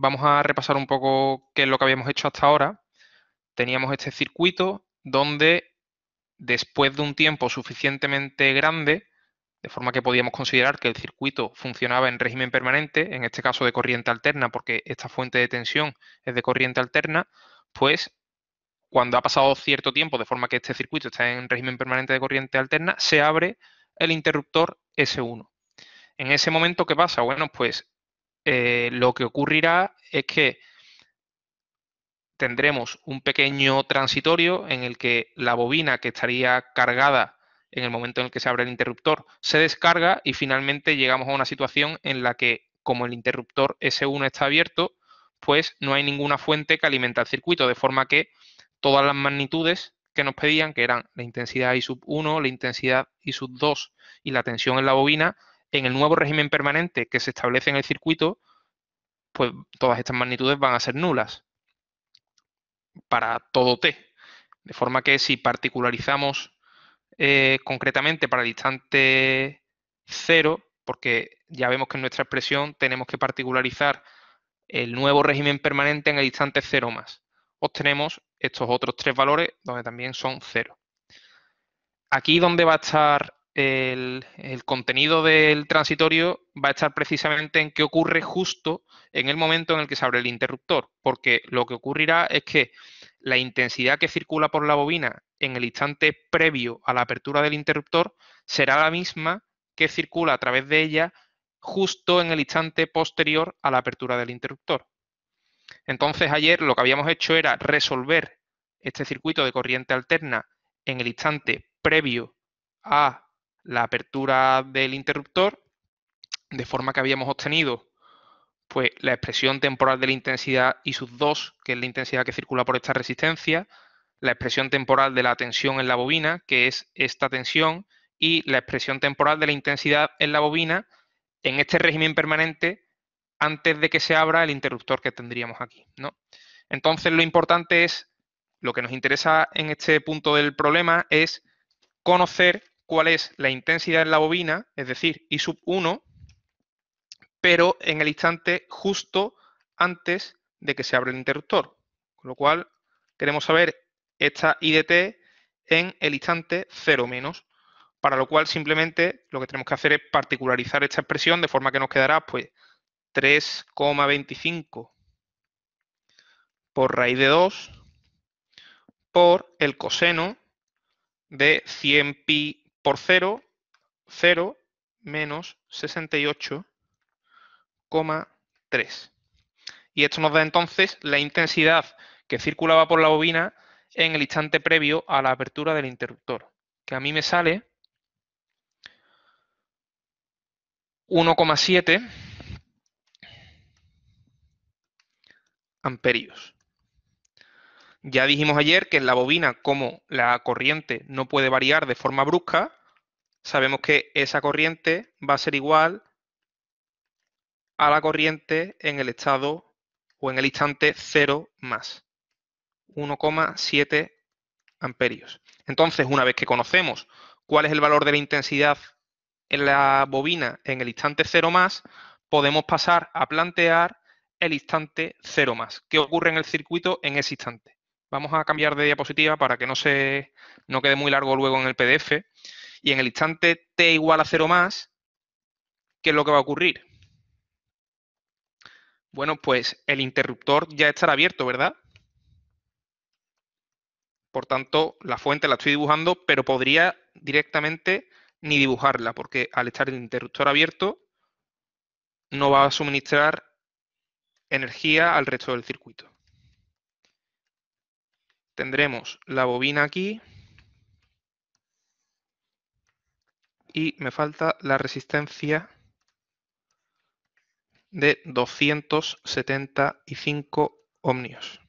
vamos a repasar un poco qué es lo que habíamos hecho hasta ahora. Teníamos este circuito donde después de un tiempo suficientemente grande, de forma que podíamos considerar que el circuito funcionaba en régimen permanente, en este caso de corriente alterna, porque esta fuente de tensión es de corriente alterna, pues cuando ha pasado cierto tiempo, de forma que este circuito está en régimen permanente de corriente alterna, se abre el interruptor S1. En ese momento, ¿qué pasa? Bueno, pues eh, lo que ocurrirá es que tendremos un pequeño transitorio en el que la bobina que estaría cargada en el momento en el que se abre el interruptor se descarga y finalmente llegamos a una situación en la que como el interruptor S1 está abierto, pues no hay ninguna fuente que alimenta el circuito, de forma que todas las magnitudes que nos pedían, que eran la intensidad I1, la intensidad I2 y la tensión en la bobina, en el nuevo régimen permanente que se establece en el circuito, pues todas estas magnitudes van a ser nulas para todo t. De forma que si particularizamos eh, concretamente para el instante 0, porque ya vemos que en nuestra expresión tenemos que particularizar el nuevo régimen permanente en el instante 0 más. Obtenemos estos otros tres valores donde también son 0. Aquí donde va a estar el, contenido del transitorio va a estar precisamente en qué ocurre justo en el momento en el que se abre el interruptor, porque lo que ocurrirá es que la intensidad que circula por la bobina en el instante previo a la apertura del interruptor será la misma que circula a través de ella justo en el instante posterior a la apertura del interruptor. Entonces ayer lo que habíamos hecho era resolver este circuito de corriente alterna en el instante previo a la apertura del interruptor, de forma que habíamos obtenido pues, la expresión temporal de la intensidad y sus 2, que es la intensidad que circula por esta resistencia, la expresión temporal de la tensión en la bobina, que es esta tensión, y la expresión temporal de la intensidad en la bobina en este régimen permanente antes de que se abra el interruptor que tendríamos aquí. ¿no? Entonces lo importante es, lo que nos interesa en este punto del problema es conocer cuál es la intensidad en la bobina, es decir, I sub 1, pero en el instante justo antes de que se abra el interruptor. Con lo cual, queremos saber esta IDT en el instante 0 menos, para lo cual simplemente lo que tenemos que hacer es particularizar esta expresión de forma que nos quedará pues 3,25 por raíz de 2 por el coseno de 100 pi por 0, 0 menos 68,3. Y esto nos da entonces la intensidad que circulaba por la bobina en el instante previo a la apertura del interruptor, que a mí me sale 1,7 amperios. Ya dijimos ayer que en la bobina, como la corriente no puede variar de forma brusca, sabemos que esa corriente va a ser igual a la corriente en el estado o en el instante 0 más 1,7 amperios. Entonces, una vez que conocemos cuál es el valor de la intensidad en la bobina en el instante 0 más, podemos pasar a plantear el instante 0 más. ¿Qué ocurre en el circuito en ese instante? Vamos a cambiar de diapositiva para que no se no quede muy largo luego en el PDF. Y en el instante t igual a cero más, ¿qué es lo que va a ocurrir? Bueno, pues el interruptor ya estará abierto, ¿verdad? Por tanto, la fuente la estoy dibujando, pero podría directamente ni dibujarla, porque al estar el interruptor abierto no va a suministrar energía al resto del circuito tendremos la bobina aquí y me falta la resistencia de 275 ohmios.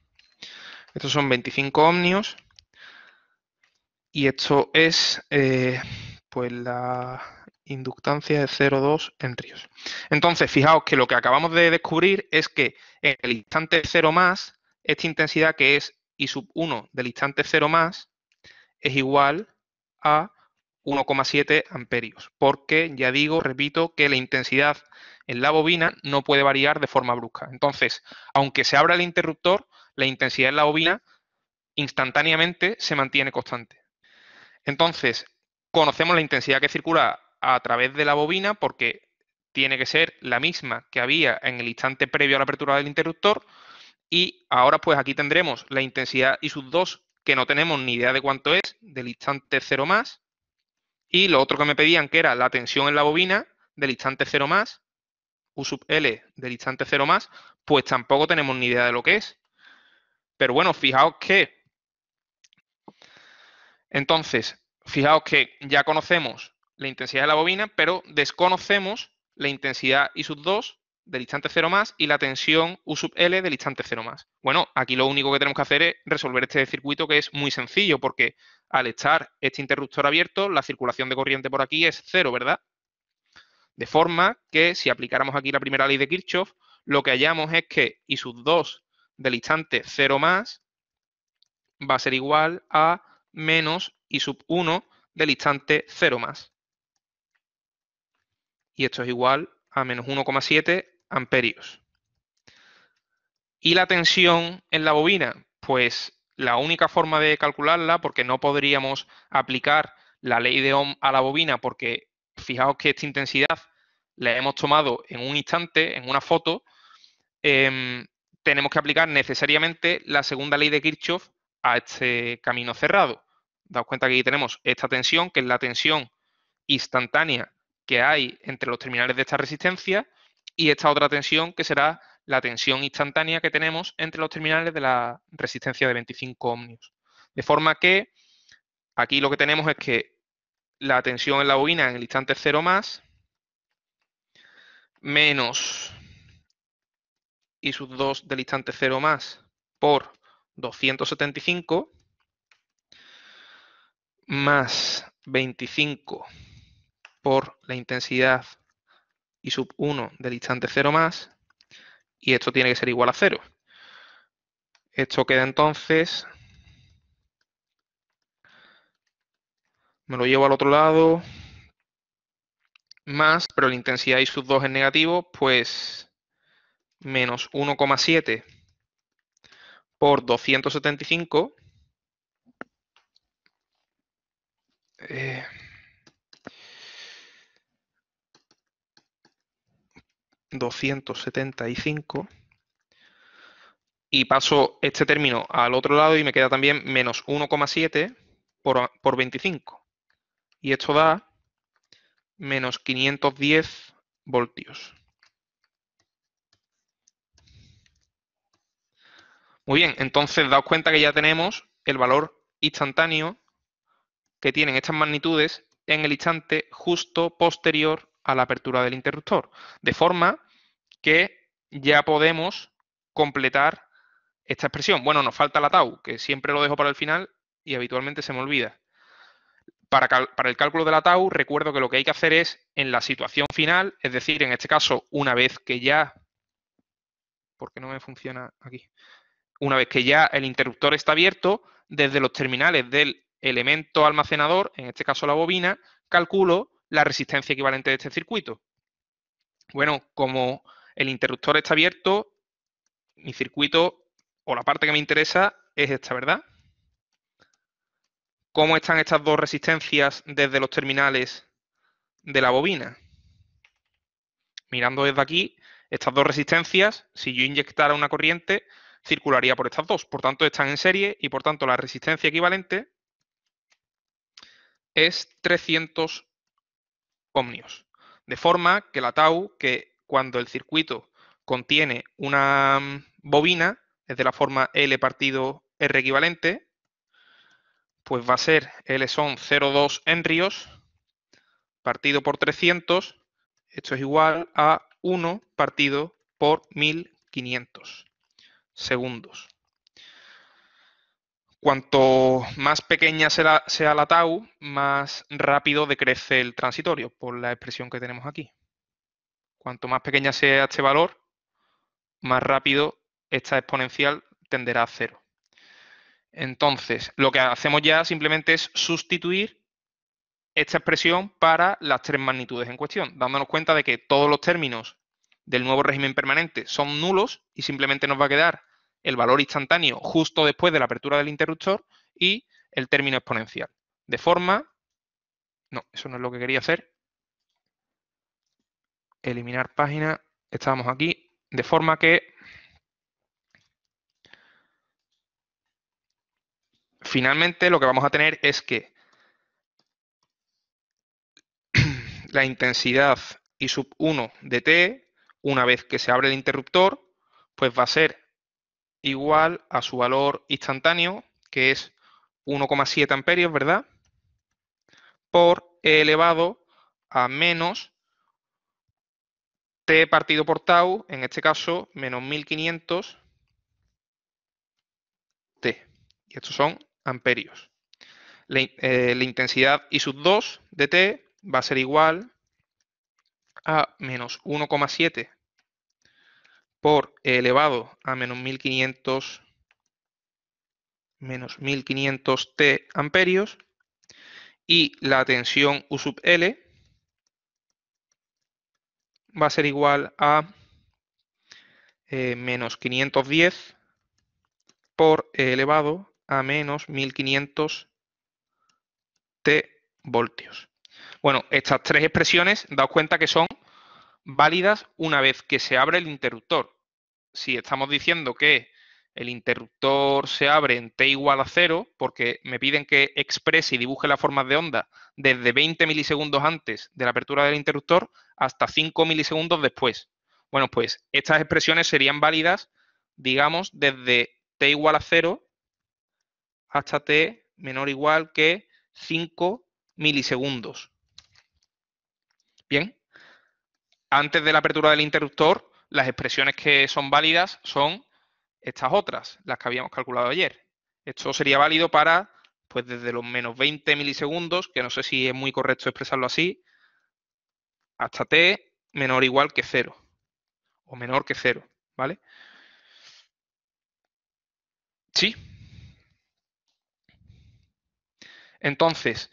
Estos son 25 ohmios y esto es eh, pues la inductancia de 0,2 en ríos. Entonces, fijaos que lo que acabamos de descubrir es que en el instante 0 más, esta intensidad que es y sub 1 del instante 0 más es igual a 1,7 amperios, porque ya digo, repito, que la intensidad en la bobina no puede variar de forma brusca. Entonces, aunque se abra el interruptor, la intensidad en la bobina instantáneamente se mantiene constante. Entonces, conocemos la intensidad que circula a través de la bobina porque tiene que ser la misma que había en el instante previo a la apertura del interruptor, y ahora pues aquí tendremos la intensidad i sus 2, que no tenemos ni idea de cuánto es, del instante 0 más. Y lo otro que me pedían que era la tensión en la bobina del instante 0 más, U sub L del instante 0 más, pues tampoco tenemos ni idea de lo que es. Pero bueno, fijaos que... Entonces, fijaos que ya conocemos la intensidad de la bobina, pero desconocemos la intensidad I 2 del instante 0 más y la tensión U sub L del instante 0 más. Bueno, aquí lo único que tenemos que hacer es resolver este circuito que es muy sencillo porque al estar este interruptor abierto, la circulación de corriente por aquí es 0, ¿verdad? De forma que si aplicáramos aquí la primera ley de Kirchhoff, lo que hallamos es que I sub 2 del instante 0 más va a ser igual a menos I sub 1 del instante 0 más. Y esto es igual a menos 1,7 amperios. ¿Y la tensión en la bobina? Pues la única forma de calcularla, porque no podríamos aplicar la ley de Ohm a la bobina, porque fijaos que esta intensidad la hemos tomado en un instante, en una foto, em, tenemos que aplicar necesariamente la segunda ley de Kirchhoff a este camino cerrado. Daos cuenta que aquí tenemos esta tensión, que es la tensión instantánea que hay entre los terminales de esta resistencia, y esta otra tensión que será la tensión instantánea que tenemos entre los terminales de la resistencia de 25 ohmios. De forma que aquí lo que tenemos es que la tensión en la bobina en el instante 0 más menos y sus 2 del instante 0 más por 275 más 25 por la intensidad y sub 1 del instante 0 más, y esto tiene que ser igual a 0. Esto queda entonces, me lo llevo al otro lado, más, pero la intensidad y sub 2 es negativo, pues menos 1,7 por 275. Eh, 275 y paso este término al otro lado y me queda también menos 1,7 por, por 25. Y esto da menos 510 voltios. Muy bien, entonces daos cuenta que ya tenemos el valor instantáneo que tienen estas magnitudes en el instante justo posterior a la apertura del interruptor, de forma que ya podemos completar esta expresión. Bueno, nos falta la tau, que siempre lo dejo para el final y habitualmente se me olvida. Para, el cálculo de la tau, recuerdo que lo que hay que hacer es, en la situación final, es decir, en este caso, una vez que ya... ¿Por qué no me funciona aquí? Una vez que ya el interruptor está abierto, desde los terminales del elemento almacenador, en este caso la bobina, calculo la resistencia equivalente de este circuito. Bueno, como el interruptor está abierto, mi circuito o la parte que me interesa es esta, ¿verdad? ¿Cómo están estas dos resistencias desde los terminales de la bobina? Mirando desde aquí, estas dos resistencias, si yo inyectara una corriente, circularía por estas dos. Por tanto, están en serie y por tanto la resistencia equivalente es 300 de forma que la tau, que cuando el circuito contiene una mm, bobina, es de la forma L partido R equivalente, pues va a ser L son 0,2 henrios partido por 300, esto es igual a 1 partido por 1500 segundos. Cuanto más pequeña sea, la tau, más rápido decrece el transitorio, por la expresión que tenemos aquí. Cuanto más pequeña sea este valor, más rápido esta exponencial tenderá a cero. Entonces, lo que hacemos ya simplemente es sustituir esta expresión para las tres magnitudes en cuestión, dándonos cuenta de que todos los términos del nuevo régimen permanente son nulos y simplemente nos va a quedar el valor instantáneo justo después de la apertura del interruptor y el término exponencial. De forma... No, eso no es lo que quería hacer. Eliminar página. Estábamos aquí. De forma que... Finalmente lo que vamos a tener es que la intensidad i sub 1 de T, una vez que se abre el interruptor, pues va a ser igual a su valor instantáneo, que es 1,7 amperios, ¿verdad? Por E elevado a menos T partido por tau, en este caso, menos 1500 T. Y estos son amperios. La, eh, intensidad I sub 2 de T va a ser igual a menos 1,7 por elevado a menos 1500 menos 1500 T amperios y la tensión U sub L va a ser igual a eh, menos 510 por elevado a menos 1500 T voltios. Bueno, estas tres expresiones, daos cuenta que son válidas una vez que se abre el interruptor. Si estamos diciendo que el interruptor se abre en t igual a cero porque me piden que exprese y dibuje las formas de onda desde 20 milisegundos antes de la apertura del interruptor hasta 5 milisegundos después. Bueno, pues estas expresiones serían válidas, digamos, desde t igual a cero hasta t menor o igual que 5 milisegundos. Bien, antes de la apertura del interruptor, las expresiones que son válidas son estas otras, las que habíamos calculado ayer. Esto sería válido para, pues desde los menos 20 milisegundos, que no sé si es muy correcto expresarlo así, hasta t menor o igual que 0, o menor que 0, ¿vale? Sí. Entonces,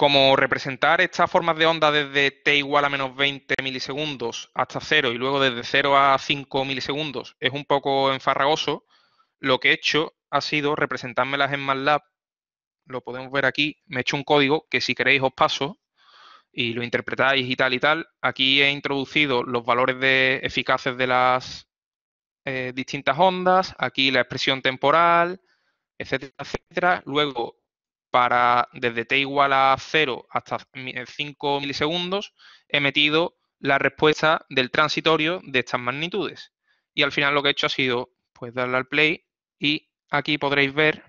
como representar estas formas de onda desde t igual a menos 20 milisegundos hasta 0 y luego desde 0 a 5 milisegundos es un poco enfarragoso, lo que he hecho ha sido representármelas en MATLAB, lo podemos ver aquí, me he hecho un código que si queréis os paso y lo interpretáis y tal y tal. Aquí he introducido los valores de eficaces de las eh, distintas ondas, aquí la expresión temporal, etcétera, etcétera. Luego para desde t igual a 0 hasta 5 eh, milisegundos, he metido la respuesta del transitorio de estas magnitudes. Y al final lo que he hecho ha sido pues darle al play y aquí podréis ver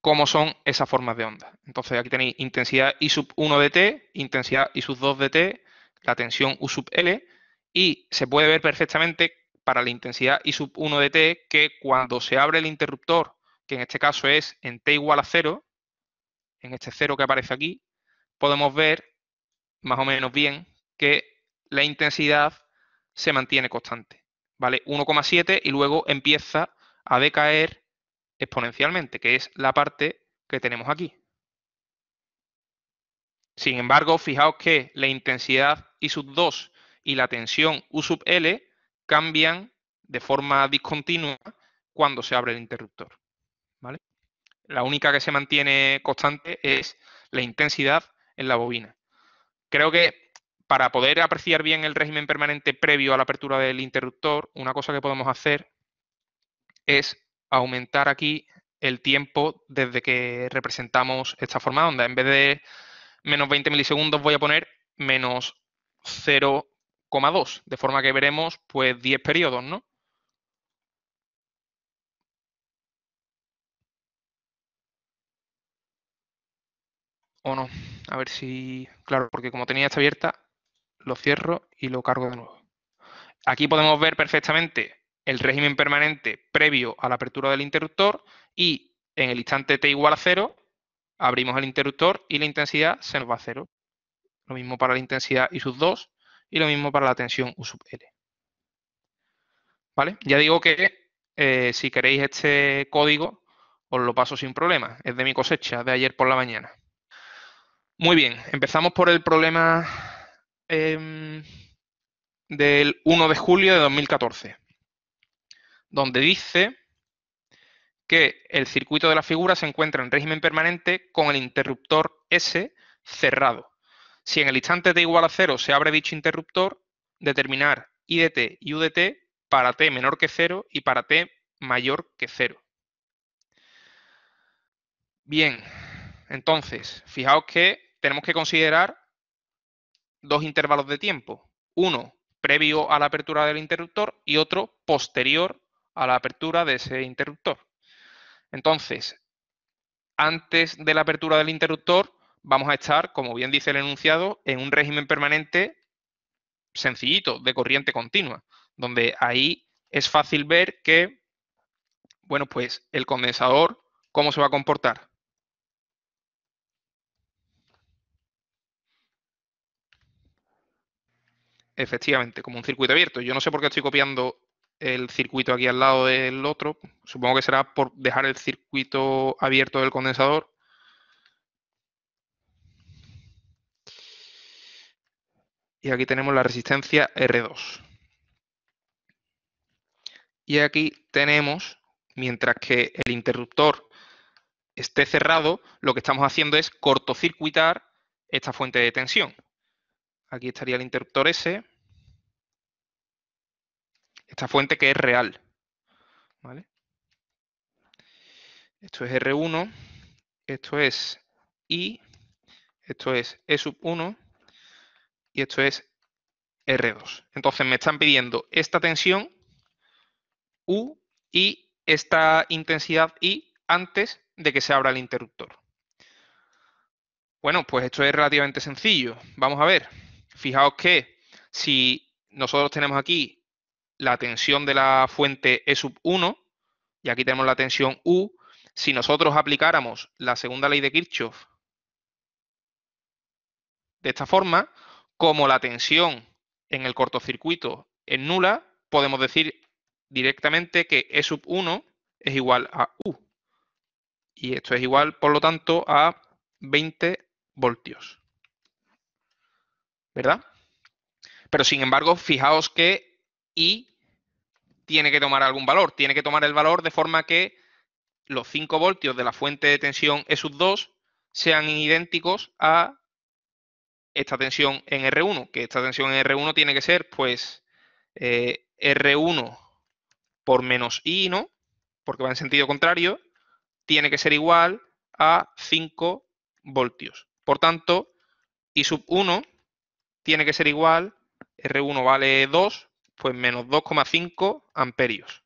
cómo son esas formas de onda. Entonces aquí tenéis intensidad I sub 1 de T, intensidad I sub 2 de T, la tensión U sub L, y se puede ver perfectamente para la intensidad I sub 1 de T que cuando se abre el interruptor que en este caso es en t igual a 0, en este 0 que aparece aquí, podemos ver más o menos bien que la intensidad se mantiene constante, ¿vale? 1,7 y luego empieza a decaer exponencialmente, que es la parte que tenemos aquí. Sin embargo, fijaos que la intensidad I sub 2 y la tensión U sub L cambian de forma discontinua cuando se abre el interruptor. La única que se mantiene constante es la intensidad en la bobina. Creo que para poder apreciar bien el régimen permanente previo a la apertura del interruptor, una cosa que podemos hacer es aumentar aquí el tiempo desde que representamos esta forma de onda. En vez de menos 20 milisegundos voy a poner menos 0,2, de forma que veremos pues 10 periodos, ¿no? o no. A ver si, claro, porque como tenía esta abierta, lo cierro y lo cargo de nuevo. Aquí podemos ver perfectamente el régimen permanente previo a la apertura del interruptor y en el instante t igual a cero, abrimos el interruptor y la intensidad se nos va a cero. Lo mismo para la intensidad I sus 2 y lo mismo para la tensión U sub L. ¿Vale? Ya digo que eh, si queréis este código, os lo paso sin problema. Es de mi cosecha de ayer por la mañana. Muy bien, empezamos por el problema em, del 1 de julio de 2014, donde dice que el circuito de la figura se encuentra en régimen permanente con el interruptor S cerrado. Si en el instante t igual a 0 se abre dicho interruptor, determinar IDT y UDT para t menor que 0 y para t mayor que 0. Bien, entonces, fijaos que tenemos que considerar dos intervalos de tiempo. Uno previo a la apertura del interruptor y otro posterior a la apertura de ese interruptor. Entonces, antes de la apertura del interruptor vamos a estar, como bien dice el enunciado, en un régimen permanente sencillito, de corriente continua, donde ahí es fácil ver que, bueno, pues el condensador, cómo se va a comportar. Efectivamente, como un circuito abierto. Yo no sé por qué estoy copiando el circuito aquí al lado del otro. Supongo que será por dejar el circuito abierto del condensador. Y aquí tenemos la resistencia R2. Y aquí tenemos, mientras que el interruptor esté cerrado, lo que estamos haciendo es cortocircuitar esta fuente de tensión. Aquí estaría el interruptor S. Esta fuente que es real. ¿Vale? Esto es R1. Esto es I. Esto es E1. Y esto es R2. Entonces me están pidiendo esta tensión U y esta intensidad I antes de que se abra el interruptor. Bueno, pues esto es relativamente sencillo. Vamos a ver. Fijaos que si nosotros tenemos aquí la tensión de la fuente E sub 1, y aquí tenemos la tensión U, si nosotros aplicáramos la segunda ley de Kirchhoff de esta forma, como la tensión en el cortocircuito es nula, podemos decir directamente que E sub 1 es igual a U. Y esto es igual, por lo tanto, a 20 voltios. ¿verdad? Pero sin embargo, fijaos que I tiene que tomar algún valor, tiene que tomar el valor de forma que los 5 voltios de la fuente de tensión E 2 sean idénticos a esta tensión en R1, que esta tensión en R1 tiene que ser, pues, eh, R1 por menos I, ¿no? Porque va en sentido contrario, tiene que ser igual a 5 voltios. Por tanto, I sub 1 tiene que ser igual, R1 vale 2, pues menos 2,5 amperios.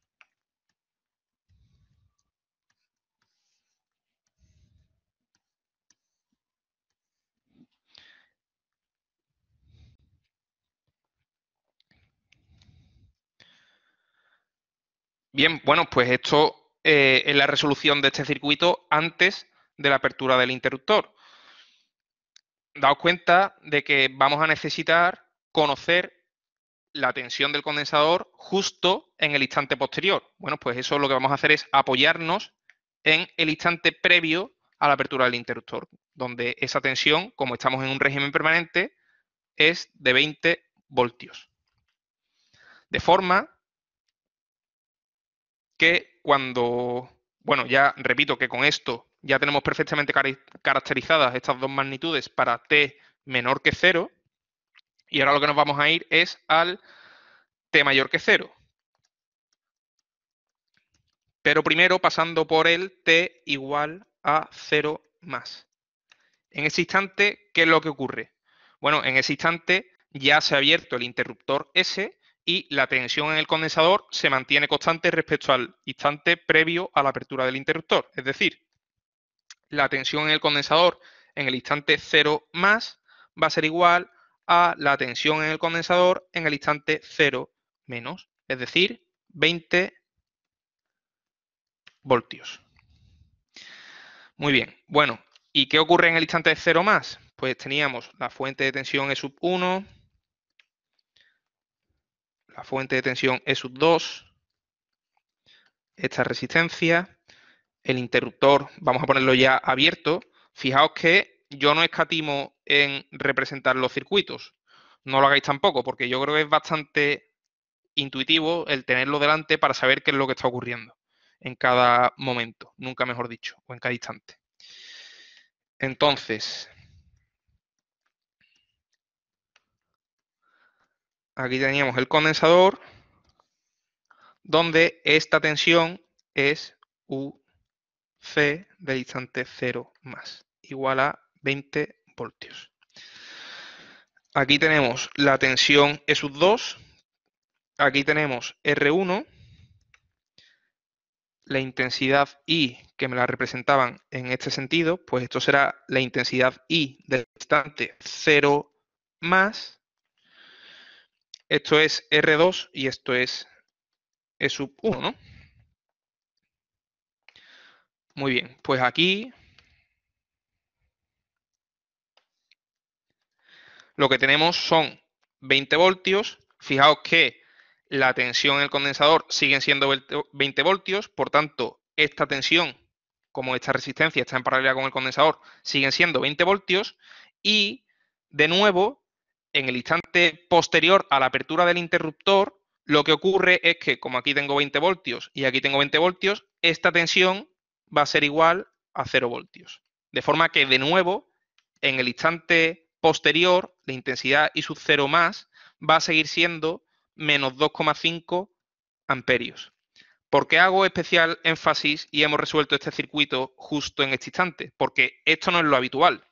Bien, bueno, pues esto eh, es la resolución de este circuito antes de la apertura del interruptor daos cuenta de que vamos a necesitar conocer la tensión del condensador justo en el instante posterior. Bueno, pues eso lo que vamos a hacer es apoyarnos en el instante previo a la apertura del interruptor, donde esa tensión, como estamos en un régimen permanente, es de 20 voltios. De forma que cuando, bueno, ya repito que con esto ya tenemos perfectamente caracterizadas estas dos magnitudes para t menor que 0. Y ahora lo que nos vamos a ir es al t mayor que 0. Pero primero pasando por el t igual a 0 más. En ese instante, ¿qué es lo que ocurre? Bueno, en ese instante ya se ha abierto el interruptor S y la tensión en el condensador se mantiene constante respecto al instante previo a la apertura del interruptor. Es decir, la tensión en el condensador en el instante 0 más va a ser igual a la tensión en el condensador en el instante 0 menos, es decir, 20 voltios. Muy bien, bueno, ¿y qué ocurre en el instante 0 más? Pues teníamos la fuente de tensión E sub 1, la fuente de tensión E sub 2, esta resistencia, el interruptor, vamos a ponerlo ya abierto, fijaos que yo no escatimo en representar los circuitos. No lo hagáis tampoco, porque yo creo que es bastante intuitivo el tenerlo delante para saber qué es lo que está ocurriendo en cada momento, nunca mejor dicho, o en cada instante. Entonces, aquí teníamos el condensador, donde esta tensión es U C de instante 0 más, igual a 20 voltios. Aquí tenemos la tensión E 2, aquí tenemos R1, la intensidad I, que me la representaban en este sentido, pues esto será la intensidad I del instante 0 más, esto es R2 y esto es E 1, ¿no? Muy bien, pues aquí lo que tenemos son 20 voltios. Fijaos que la tensión en el condensador siguen siendo 20 voltios, por tanto, esta tensión, como esta resistencia está en paralela con el condensador, siguen siendo 20 voltios y, de nuevo, en el instante posterior a la apertura del interruptor, lo que ocurre es que, como aquí tengo 20 voltios y aquí tengo 20 voltios, esta tensión va a ser igual a 0 voltios. De forma que, de nuevo, en el instante posterior, la intensidad I sub 0 más va a seguir siendo menos 2,5 amperios. ¿Por qué hago especial énfasis y hemos resuelto este circuito justo en este instante? Porque esto no es lo habitual.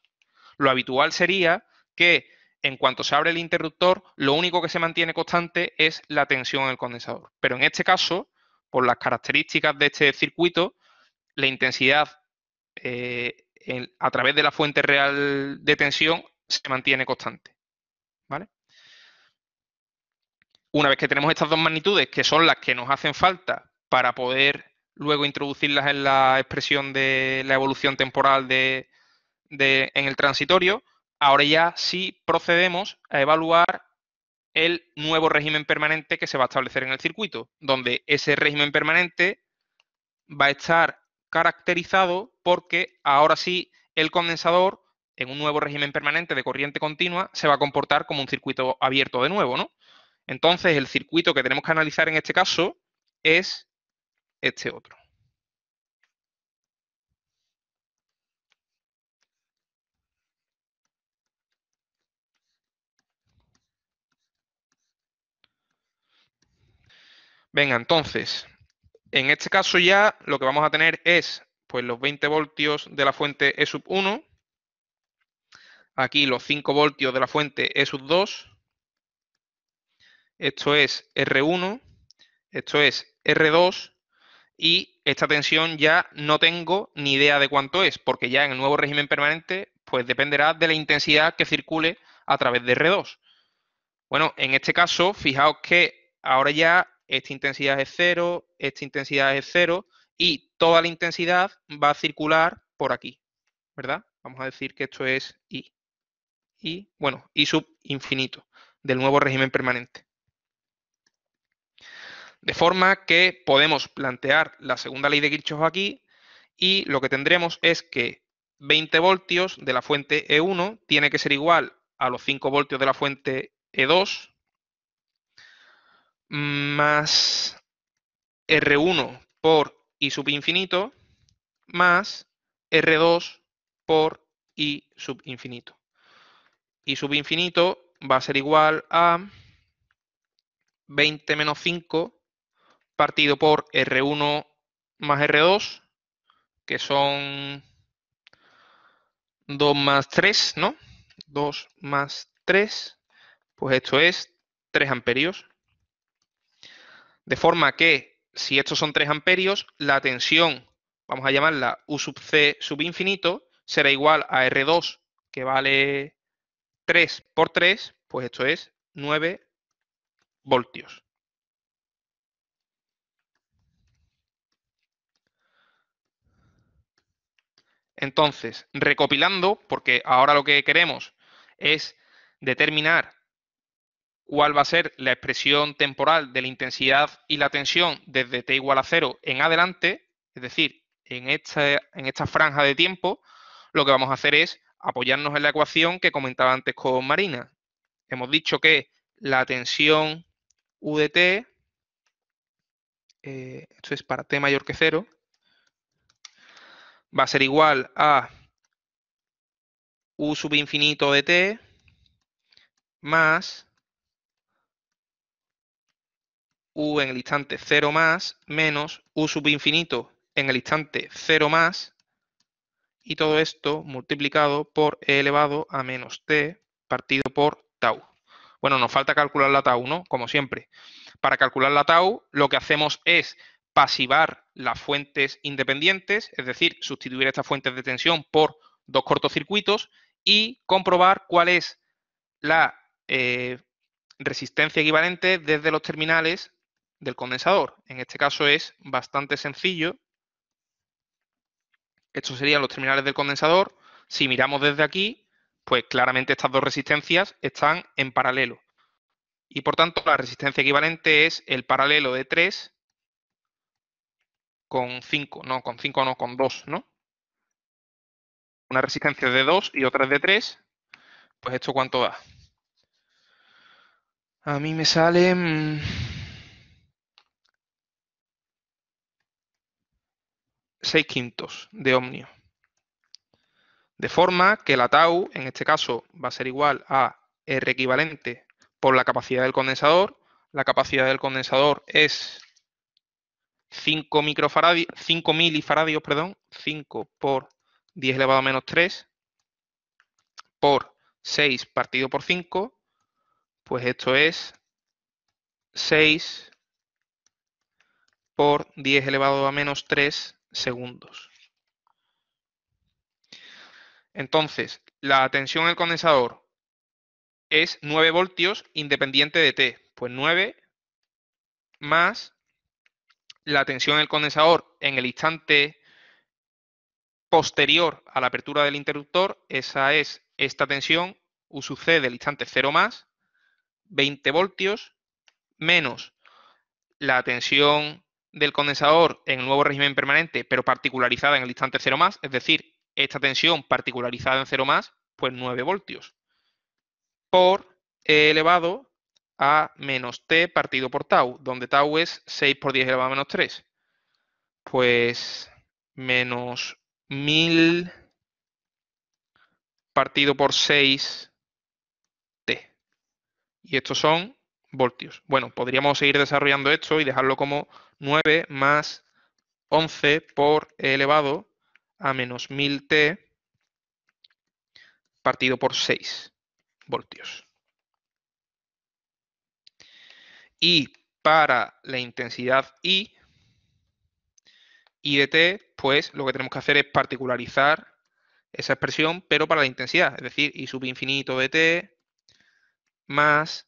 Lo habitual sería que en cuanto se abre el interruptor, lo único que se mantiene constante es la tensión en el condensador. Pero en este caso, por las características de este circuito, la intensidad eh, a través de la fuente real de tensión se mantiene constante. ¿vale? Una vez que tenemos estas dos magnitudes, que son las que nos hacen falta para poder luego introducirlas en la expresión de la evolución temporal en el transitorio, ahora ya sí procedemos a evaluar el nuevo régimen permanente que se va a establecer en el circuito, donde ese régimen permanente va a estar caracterizado porque ahora sí el condensador en un nuevo régimen permanente de corriente continua se va a comportar como un circuito abierto de nuevo, Entonces el circuito que tenemos que analizar en este caso es este otro. Venga, entonces, en este caso ya lo que vamos a tener es pues los 20 voltios de la fuente E 1, aquí los 5 voltios de la fuente E 2, esto es R1, esto es R2 y esta tensión ya no tengo ni idea de cuánto es, porque ya en el nuevo régimen permanente pues dependerá de la intensidad que circule a través de R2. Bueno, en este caso, fijaos que ahora ya esta intensidad es 0, esta intensidad es cero y toda la intensidad va a circular por aquí, ¿verdad? Vamos a decir que esto es I. Y, bueno, I sub infinito del nuevo régimen permanente. De forma que podemos plantear la segunda ley de Kirchhoff aquí y lo que tendremos es que 20 voltios de la fuente E1 tiene que ser igual a los 5 voltios de la fuente E2 más R1 por I sub infinito más R2 por I sub infinito. I sub infinito va a ser igual a 20 menos 5 partido por R1 más R2, que son 2 más 3, ¿no? 2 más 3, pues esto es 3 amperios. De forma que si estos son 3 amperios, la tensión, vamos a llamarla U sub C sub infinito, será igual a R2, que vale 3 por 3, pues esto es 9 voltios. Entonces, recopilando, porque ahora lo que queremos es determinar cuál va a ser la expresión temporal de la intensidad y la tensión desde t igual a cero en adelante, es decir, en esta, en esta franja de tiempo, lo que vamos a hacer es apoyarnos en la ecuación que comentaba antes con Marina. Hemos dicho que la tensión U de t, eh, esto es para t mayor que cero, va a ser igual a U sub infinito de t más u en el instante 0 más menos u sub infinito en el instante 0 más y todo esto multiplicado por e elevado a menos t partido por tau. Bueno, nos falta calcular la tau, ¿no? Como siempre. Para calcular la tau lo que hacemos es pasivar las fuentes independientes, es decir, sustituir estas fuentes de tensión por dos cortocircuitos y comprobar cuál es la eh, resistencia equivalente desde los terminales del condensador. En este caso es bastante sencillo. Estos serían los terminales del condensador. Si miramos desde aquí, pues claramente estas dos resistencias están en paralelo. Y por tanto, la resistencia equivalente es el paralelo de 3 con 5, no, con 5 no, con 2, ¿no? Una resistencia de 2 y otra de 3, pues esto cuánto da. A mí me sale... Mm, 6 quintos de ohmio. De forma que la tau, en este caso, va a ser igual a R equivalente por la capacidad del condensador. La capacidad del condensador es 5 5 milifaradios, perdón, 5 por 10 elevado a menos 3 por 6 partido por 5, pues esto es 6 por 10 elevado a menos 3 segundos. Entonces, la tensión en el condensador es 9 voltios independiente de T. Pues 9 más la tensión en el condensador en el instante posterior a la apertura del interruptor, esa es esta tensión, Uc del instante 0 más, 20 voltios, menos la tensión del condensador en el nuevo régimen permanente, pero particularizada en el instante 0 más, es decir, esta tensión particularizada en 0 más, pues 9 voltios, por E elevado a menos T partido por tau, donde tau es 6 por 10 elevado a menos 3. Pues menos 1000 partido por 6 T. Y estos son voltios. Bueno, podríamos seguir desarrollando esto y dejarlo como 9 más 11 por e elevado a menos 1000t partido por 6 voltios. Y para la intensidad I, I de t, pues lo que tenemos que hacer es particularizar esa expresión, pero para la intensidad, es decir, I sub infinito de t más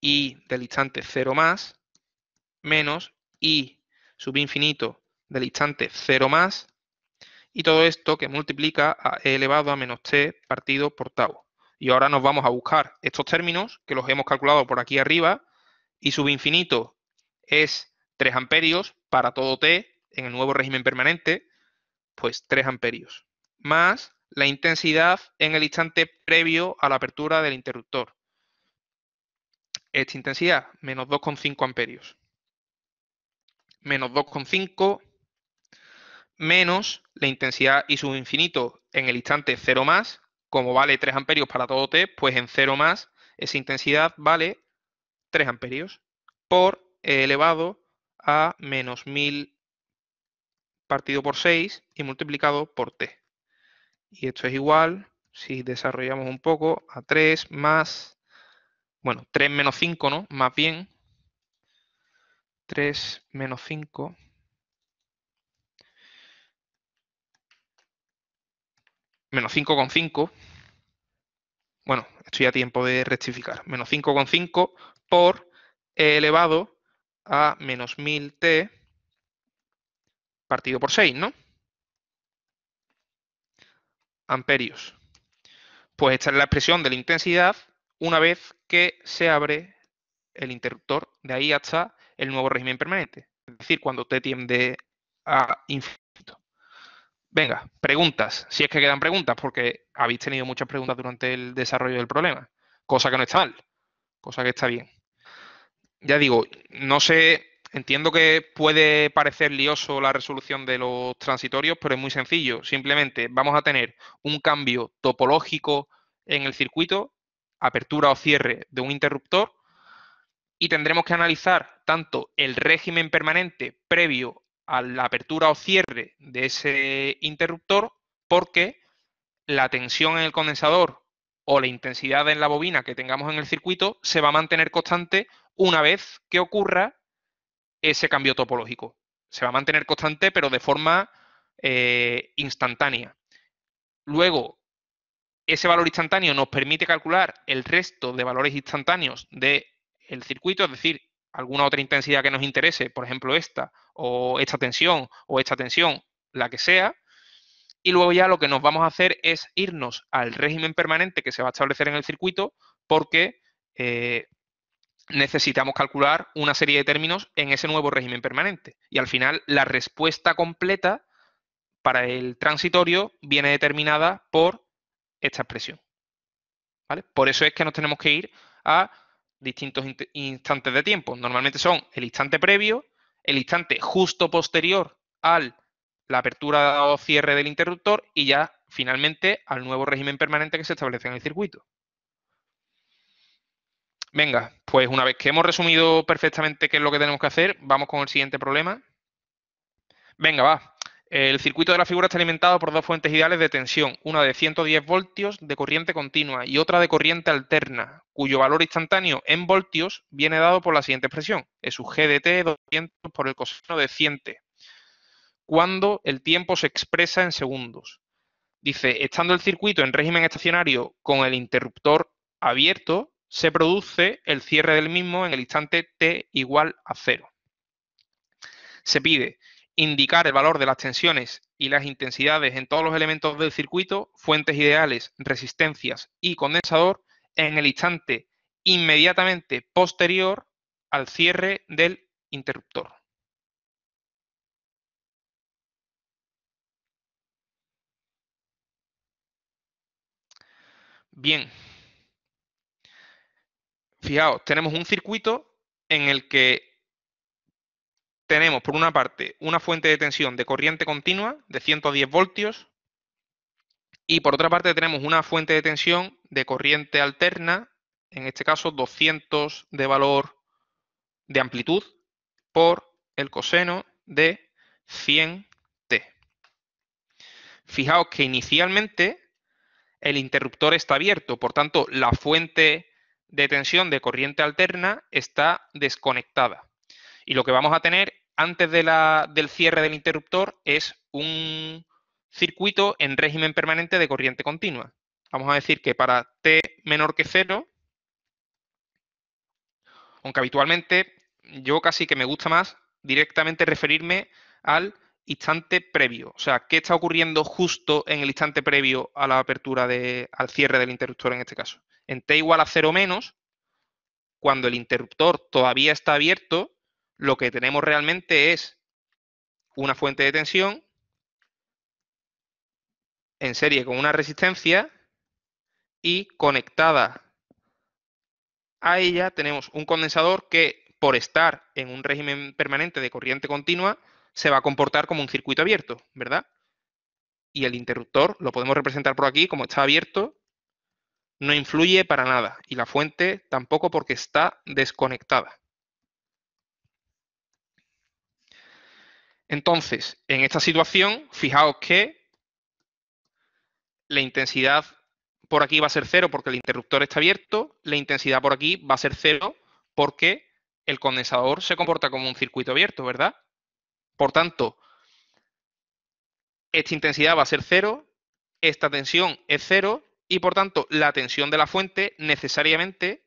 y del instante 0 más, menos y infinito del instante 0 más, y todo esto que multiplica a e elevado a menos t partido por tau. Y ahora nos vamos a buscar estos términos, que los hemos calculado por aquí arriba, y sub infinito es 3 amperios para todo t en el nuevo régimen permanente, pues 3 amperios, más la intensidad en el instante previo a la apertura del interruptor, esta intensidad, menos 2,5 amperios. Menos 2,5 menos la intensidad y su infinito en el instante 0 más, como vale 3 amperios para todo T, pues en 0 más esa intensidad vale 3 amperios por e elevado a menos 1000 partido por 6 y multiplicado por T. Y esto es igual, si desarrollamos un poco, a 3 más bueno, 3 menos 5, ¿no? Más bien, 3 menos 5. Menos 5 con 5. Bueno, estoy a tiempo de rectificar. Menos 5 con 5 por e elevado a menos 1000t partido por 6, ¿no? Amperios. Pues esta es la expresión de la intensidad una vez que se abre el interruptor, de ahí hasta el nuevo régimen permanente, es decir, cuando T tiende a infinito. Venga, preguntas, si es que quedan preguntas, porque habéis tenido muchas preguntas durante el desarrollo del problema, cosa que no está mal, cosa que está bien. Ya digo, no sé, entiendo que puede parecer lioso la resolución de los transitorios, pero es muy sencillo. Simplemente vamos a tener un cambio topológico en el circuito apertura o cierre de un interruptor y tendremos que analizar tanto el régimen permanente previo a la apertura o cierre de ese interruptor porque la tensión en el condensador o la intensidad en la bobina que tengamos en el circuito se va a mantener constante una vez que ocurra ese cambio topológico. Se va a mantener constante pero de forma eh, instantánea. Luego, ese valor instantáneo nos permite calcular el resto de valores instantáneos del circuito, es decir, alguna otra intensidad que nos interese, por ejemplo esta, o esta tensión, o esta tensión, la que sea. Y luego ya lo que nos vamos a hacer es irnos al régimen permanente que se va a establecer en el circuito porque eh, necesitamos calcular una serie de términos en ese nuevo régimen permanente. Y al final la respuesta completa para el transitorio viene determinada por esta expresión. Por eso es que nos tenemos que ir a distintos instantes de tiempo. Normalmente son el instante previo, el instante justo posterior a la apertura o cierre del interruptor y ya finalmente al nuevo régimen permanente que se establece en el circuito. Venga, pues una vez que hemos resumido perfectamente qué es lo que tenemos que hacer, vamos con el siguiente problema. Venga, va, el circuito de la figura está alimentado por dos fuentes ideales de tensión, una de 110 voltios de corriente continua y otra de corriente alterna, cuyo valor instantáneo en voltios viene dado por la siguiente expresión, es su GDT 200 por el coseno de 100 cuando el tiempo se expresa en segundos. Dice, estando el circuito en régimen estacionario con el interruptor abierto, se produce el cierre del mismo en el instante t igual a cero. Se pide indicar el valor de las tensiones y las intensidades en todos los elementos del circuito, fuentes ideales, resistencias y condensador en el instante inmediatamente posterior al cierre del interruptor. Bien. Fijaos, tenemos un circuito en el que tenemos, por una parte, una fuente de tensión de corriente continua de 110 voltios y por otra parte tenemos una fuente de tensión de corriente alterna, en este caso 200 de valor de amplitud por el coseno de 100t. Fijaos que inicialmente el interruptor está abierto, por tanto la fuente de tensión de corriente alterna está desconectada. Y lo que vamos a tener antes del cierre del interruptor es un circuito en régimen permanente de corriente continua. Vamos a decir que para t menor que cero, aunque habitualmente yo casi que me gusta más directamente referirme al instante previo. O sea, ¿qué está ocurriendo justo en el instante previo a la apertura de, al cierre del interruptor en este caso? En t igual a cero menos, cuando el interruptor todavía está abierto, lo que tenemos realmente es una fuente de tensión en serie con una resistencia y conectada a ella tenemos un condensador que por estar en un régimen permanente de corriente continua se va a comportar como un circuito abierto, ¿verdad? Y el interruptor lo podemos representar por aquí como está abierto, no influye para nada y la fuente tampoco porque está desconectada. Entonces, en esta situación, fijaos que la intensidad por aquí va a ser cero porque el interruptor está abierto, la intensidad por aquí va a ser cero porque el condensador se comporta como un circuito abierto, ¿verdad? Por tanto, esta intensidad va a ser cero, esta tensión es cero y por tanto la tensión de la fuente necesariamente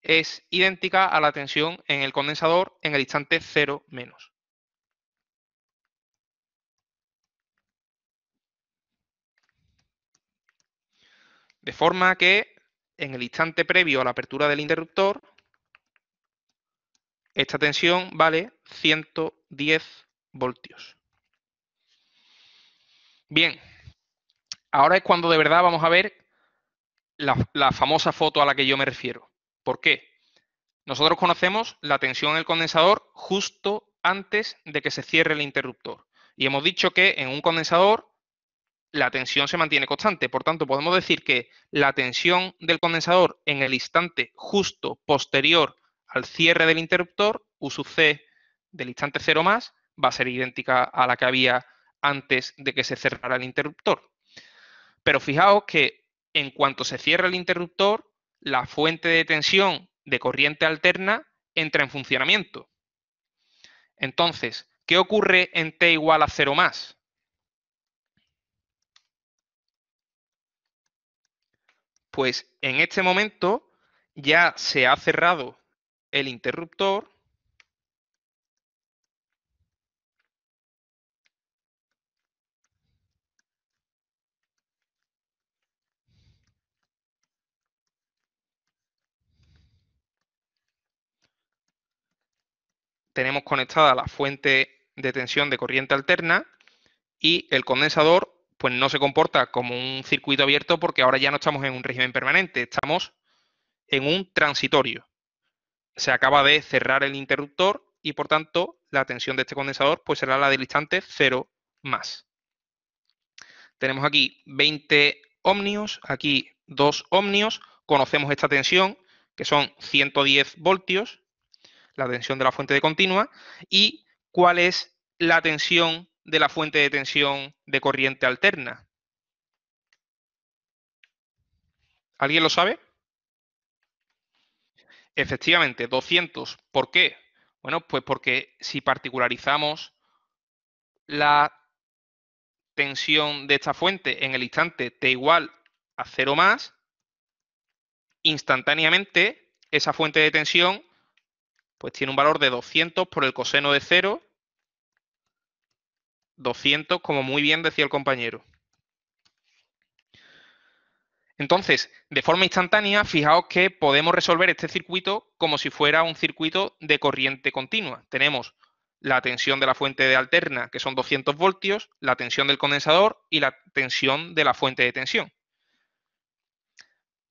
es idéntica a la tensión en el condensador en el instante cero menos. De forma que en el instante previo a la apertura del interruptor, esta tensión vale 110 voltios. Bien, ahora es cuando de verdad vamos a ver la, famosa foto a la que yo me refiero. ¿Por qué? Nosotros conocemos la tensión en el condensador justo antes de que se cierre el interruptor. Y hemos dicho que en un condensador la tensión se mantiene constante. Por tanto, podemos decir que la tensión del condensador en el instante justo posterior al cierre del interruptor, U sub C del instante 0 más, va a ser idéntica a la que había antes de que se cerrara el interruptor. Pero fijaos que en cuanto se cierra el interruptor, la fuente de tensión de corriente alterna entra en funcionamiento. Entonces, ¿qué ocurre en T igual a 0 más? pues en este momento ya se ha cerrado el interruptor. tenemos conectada la fuente de tensión de corriente alterna y el condensador pues no se comporta como un circuito abierto porque ahora ya no estamos en un régimen permanente, estamos en un transitorio. Se acaba de cerrar el interruptor y por tanto la tensión de este condensador pues será la del instante 0 más. Tenemos aquí 20 ohmios, aquí 2 ohmios, conocemos esta tensión que son 110 voltios, la tensión de la fuente de continua y cuál es la tensión de la fuente de tensión de corriente alterna? ¿Alguien lo sabe? Efectivamente, 200. ¿Por qué? Bueno, pues porque si particularizamos la tensión de esta fuente en el instante t igual a 0 más, instantáneamente esa fuente de tensión pues tiene un valor de 200 por el coseno de 0 200, como muy bien decía el compañero. Entonces, de forma instantánea, fijaos que podemos resolver este circuito como si fuera un circuito de corriente continua. Tenemos la tensión de la fuente de alterna, que son 200 voltios, la tensión del condensador y la tensión de la fuente de tensión.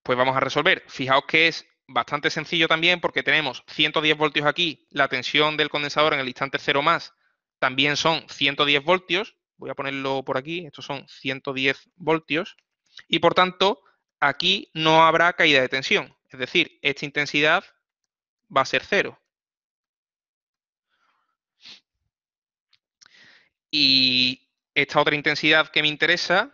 Pues vamos a resolver. Fijaos que es bastante sencillo también porque tenemos 110 voltios aquí, la tensión del condensador en el instante 0 más, también son 110 voltios, voy a ponerlo por aquí, estos son 110 voltios, y por tanto aquí no habrá caída de tensión, es decir, esta intensidad va a ser cero. Y esta otra intensidad que me interesa,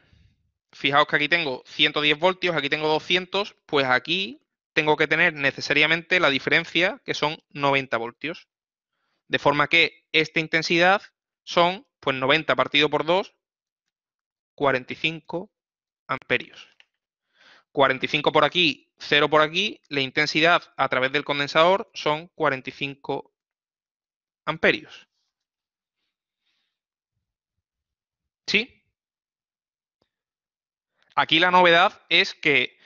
fijaos que aquí tengo 110 voltios, aquí tengo 200, pues aquí tengo que tener necesariamente la diferencia que son 90 voltios. De forma que esta intensidad son pues 90 partido por 2, 45 amperios. 45 por aquí, 0 por aquí, la intensidad a través del condensador son 45 amperios. ¿Sí? Aquí la novedad es que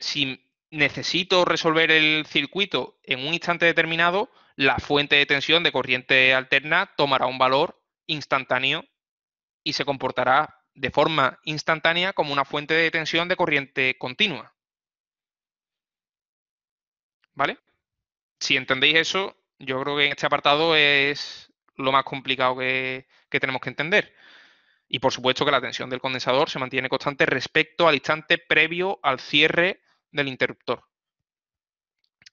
si necesito resolver el circuito en un instante determinado, la fuente de tensión de corriente alterna tomará un valor instantáneo y se comportará de forma instantánea como una fuente de tensión de corriente continua. ¿Vale? Si entendéis eso, yo creo que en este apartado es lo más complicado que, que tenemos que entender. Y por supuesto que la tensión del condensador se mantiene constante respecto al instante previo al cierre del interruptor.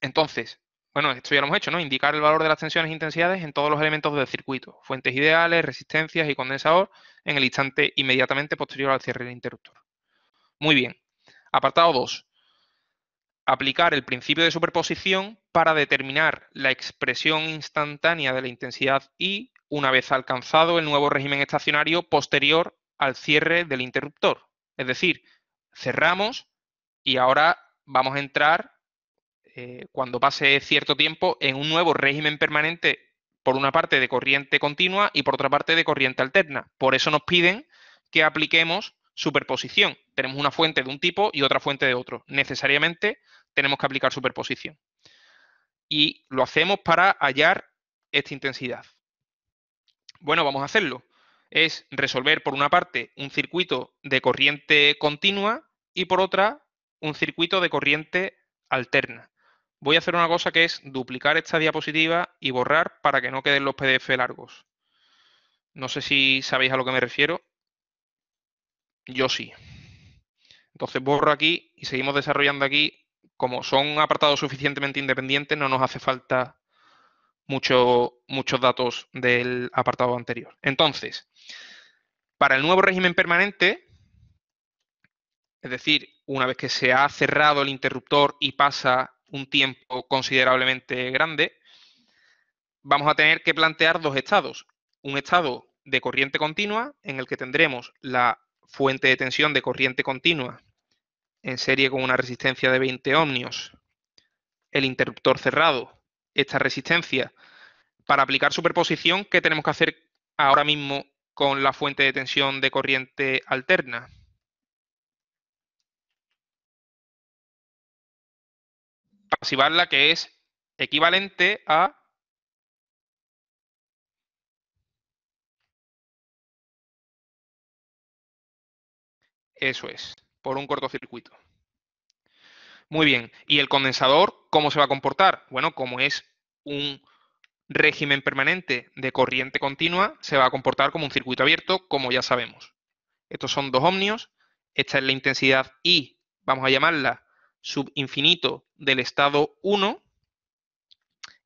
Entonces, bueno, esto ya lo hemos hecho, ¿no? Indicar el valor de las tensiones e intensidades en todos los elementos del circuito, fuentes ideales, resistencias y condensador, en el instante inmediatamente posterior al cierre del interruptor. Muy bien. Apartado 2. Aplicar el principio de superposición para determinar la expresión instantánea de la intensidad I una vez alcanzado el nuevo régimen estacionario posterior al cierre del interruptor. Es decir, cerramos y ahora vamos a entrar eh, cuando pase cierto tiempo en un nuevo régimen permanente, por una parte de corriente continua y por otra parte de corriente alterna. Por eso nos piden que apliquemos superposición. Tenemos una fuente de un tipo y otra fuente de otro. Necesariamente tenemos que aplicar superposición. Y lo hacemos para hallar esta intensidad. Bueno, vamos a hacerlo. Es resolver por una parte un circuito de corriente continua y por otra un circuito de corriente alterna voy a hacer una cosa que es duplicar esta diapositiva y borrar para que no queden los PDF largos. No sé si sabéis a lo que me refiero. Yo sí. Entonces borro aquí y seguimos desarrollando aquí. Como son apartados suficientemente independientes, no nos hace falta mucho, muchos datos del apartado anterior. Entonces, para el nuevo régimen permanente, es decir, una vez que se ha cerrado el interruptor y pasa un tiempo considerablemente grande, vamos a tener que plantear dos estados. Un estado de corriente continua, en el que tendremos la fuente de tensión de corriente continua en serie con una resistencia de 20 ohmios, el interruptor cerrado, esta resistencia, para aplicar superposición, ¿qué tenemos que hacer ahora mismo con la fuente de tensión de corriente alterna? la que es equivalente a Eso es, por un cortocircuito. Muy bien, ¿y el condensador cómo se va a comportar? Bueno, como es un régimen permanente de corriente continua, se va a comportar como un circuito abierto, como ya sabemos. Estos son dos ohmios, esta es la intensidad I, vamos a llamarla subinfinito del estado 1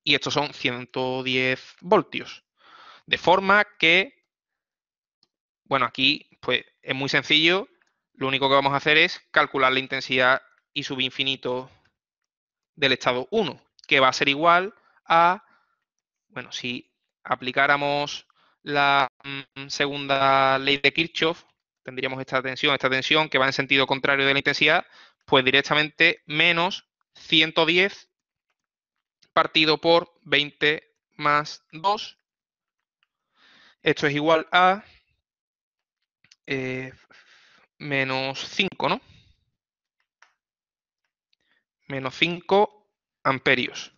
y estos son 110 voltios. De forma que, bueno, aquí pues es muy sencillo, lo único que vamos a hacer es calcular la intensidad y subinfinito del estado 1, que va a ser igual a, bueno, si aplicáramos la mm, segunda ley de Kirchhoff, tendríamos esta tensión, esta tensión que va en sentido contrario de la intensidad, pues directamente menos 110 partido por 20 más 2. Esto es igual a eh, menos 5, ¿no? Menos 5 amperios.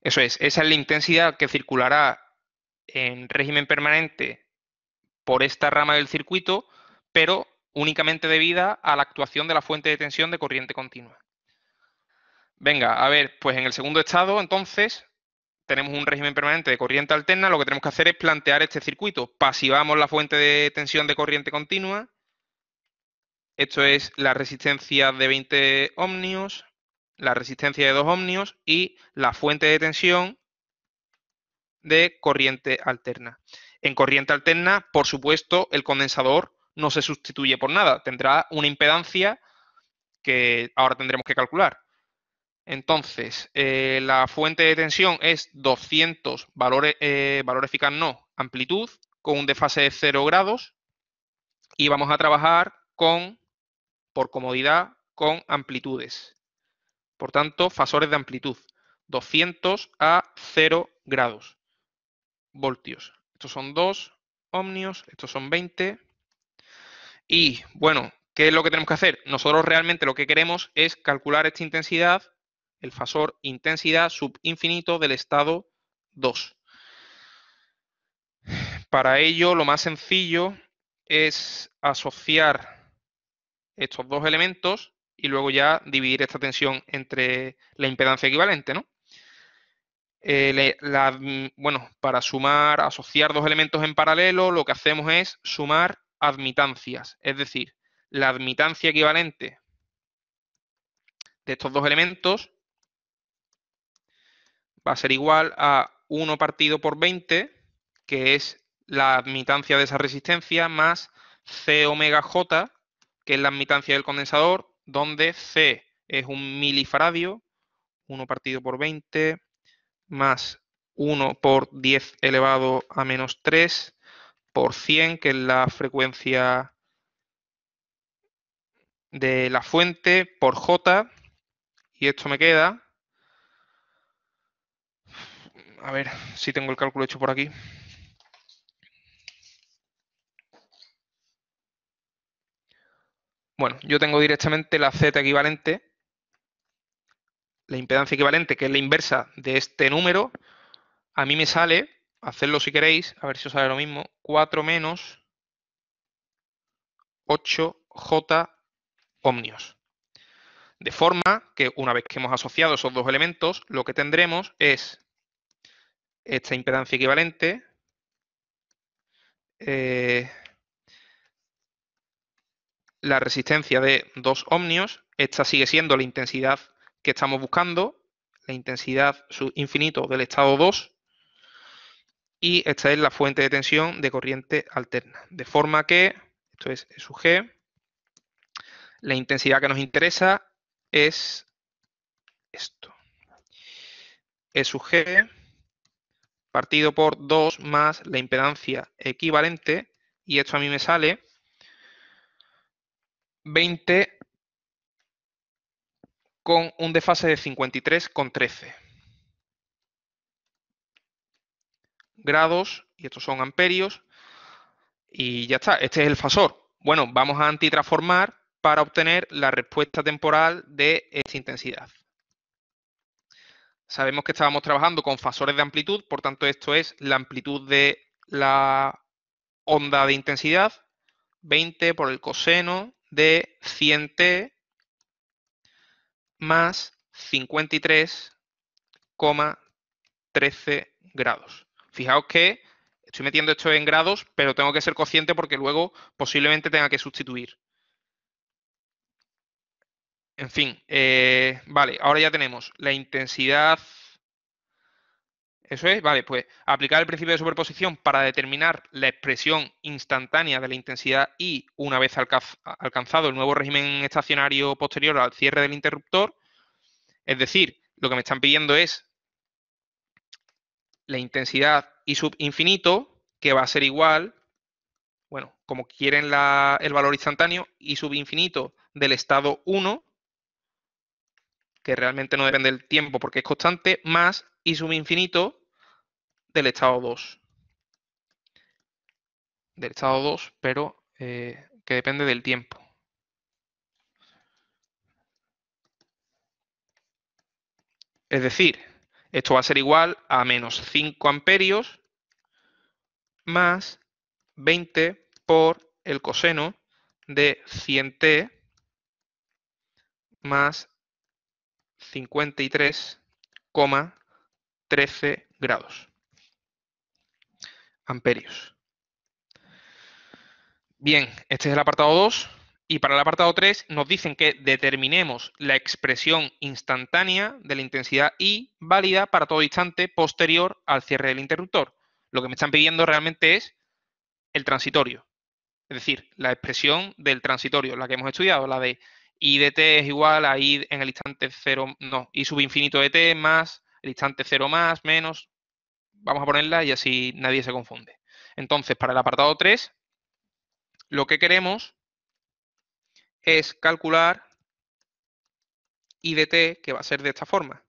Eso es, esa es la intensidad que circulará en régimen permanente por esta rama del circuito, pero únicamente debida a la actuación de la fuente de tensión de corriente continua. Venga, a ver, pues en el segundo estado, entonces, tenemos un régimen permanente de corriente alterna, lo que tenemos que hacer es plantear este circuito. Pasivamos la fuente de tensión de corriente continua. Esto es la resistencia de 20 ohmios, la resistencia de 2 ohmios y la fuente de tensión de corriente alterna. En corriente alterna, por supuesto, el condensador no se sustituye por nada, tendrá una impedancia que ahora tendremos que calcular. Entonces, eh, la fuente de tensión es 200, eh, valores, eh, valor eficaz no, amplitud, con un desfase de 0 grados. Y vamos a trabajar con, por comodidad, con amplitudes. Por tanto, fasores de amplitud, 200 a 0 grados voltios. Estos son 2 ohmios, estos son 20. Y bueno, ¿qué es lo que tenemos que hacer? Nosotros realmente lo que queremos es calcular esta intensidad, el fasor intensidad subinfinito del estado 2. Para ello, lo más sencillo es asociar estos dos elementos y luego ya dividir esta tensión entre la impedancia equivalente, ¿no? Eh, mm, bueno, para sumar, asociar dos elementos en paralelo, lo que hacemos es sumar admitancias, es decir, la admitancia equivalente de estos dos elementos va a ser igual a 1 partido por 20, que es la admitancia de esa resistencia, más C omega J, que es la admitancia del condensador, donde C es un milifaradio, 1 partido por 20, más 1 por 10 elevado a menos 3 por 100, que es la frecuencia de la fuente, por j, y esto me queda, a ver si tengo el cálculo hecho por aquí. Bueno, yo tengo directamente la z equivalente la impedancia equivalente, que es la inversa de este número, a mí me sale, hacedlo si queréis, a ver si os sale lo mismo, 4 menos 8j ohmios. De forma que una vez que hemos asociado esos dos elementos, lo que tendremos es esta impedancia equivalente eh, la resistencia de 2 ohmios, esta sigue siendo la intensidad que estamos buscando, la intensidad infinito del estado 2, y esta es la fuente de tensión de corriente alterna. De forma que, esto es g, la intensidad que nos interesa es esto. g partido por 2 más la impedancia equivalente, y esto a mí me sale 20 con un desfase de 53,13 grados, y estos son amperios, y ya está, este es el fasor. Bueno, vamos a antitransformar para obtener la respuesta temporal de esta intensidad. Sabemos que estábamos trabajando con fasores de amplitud, por tanto esto es la amplitud de la onda de intensidad, 20 por el coseno de 100t más 53,13 grados. Fijaos que estoy metiendo esto en grados, pero tengo que ser consciente porque luego posiblemente tenga que sustituir. En fin, eh, vale, ahora ya tenemos la intensidad eso es, vale, pues aplicar el principio de superposición para determinar la expresión instantánea de la intensidad y una vez alcanzado el nuevo régimen estacionario posterior al cierre del interruptor. Es decir, lo que me están pidiendo es la intensidad I sub infinito, que va a ser igual, bueno, como quieren el valor instantáneo, I sub infinito del estado 1, que realmente no depende del tiempo porque es constante, más I sub infinito del estado 2. Del estado 2, pero eh, que depende del tiempo. Es decir, esto va a ser igual a menos 5 amperios más 20 por el coseno de 100t más 53,13 grados amperios. Bien, este es el apartado 2. Y para el apartado 3 nos dicen que determinemos la expresión instantánea de la intensidad I válida para todo instante posterior al cierre del interruptor. Lo que me están pidiendo realmente es el transitorio. Es decir, la expresión del transitorio, la que hemos estudiado, la de I de t es igual a I en el instante 0, no, I sub infinito de t más el instante 0 más, menos, Vamos a ponerla y así nadie se confunde. Entonces, para el apartado 3, lo que queremos es calcular de t, que va a ser de esta forma.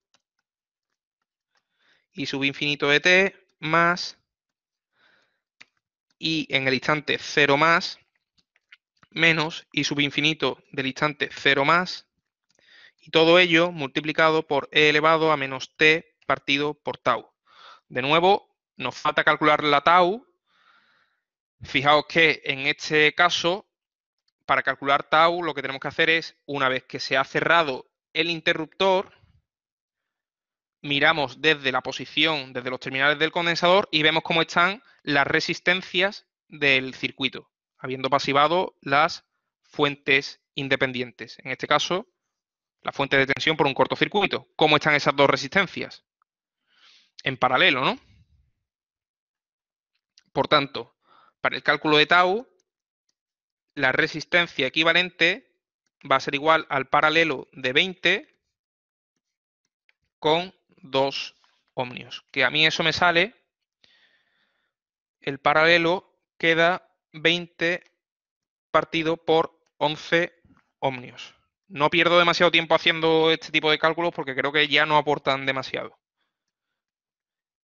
Y infinito de t más y en el instante 0 más menos y infinito del instante 0 más y todo ello multiplicado por e elevado a menos t partido por tau. De nuevo, nos falta calcular la tau. Fijaos que en este caso, para calcular tau, lo que tenemos que hacer es, una vez que se ha cerrado el interruptor, miramos desde la posición, desde los terminales del condensador y vemos cómo están las resistencias del circuito, habiendo pasivado las fuentes independientes. En este caso, la fuente de tensión por un cortocircuito. ¿Cómo están esas dos resistencias? en paralelo, ¿no? Por tanto, para el cálculo de tau, la resistencia equivalente va a ser igual al paralelo de 20 con 2 ohmios. Que a mí eso me sale, el paralelo queda 20 partido por 11 ohmios. No pierdo demasiado tiempo haciendo este tipo de cálculos porque creo que ya no aportan demasiado.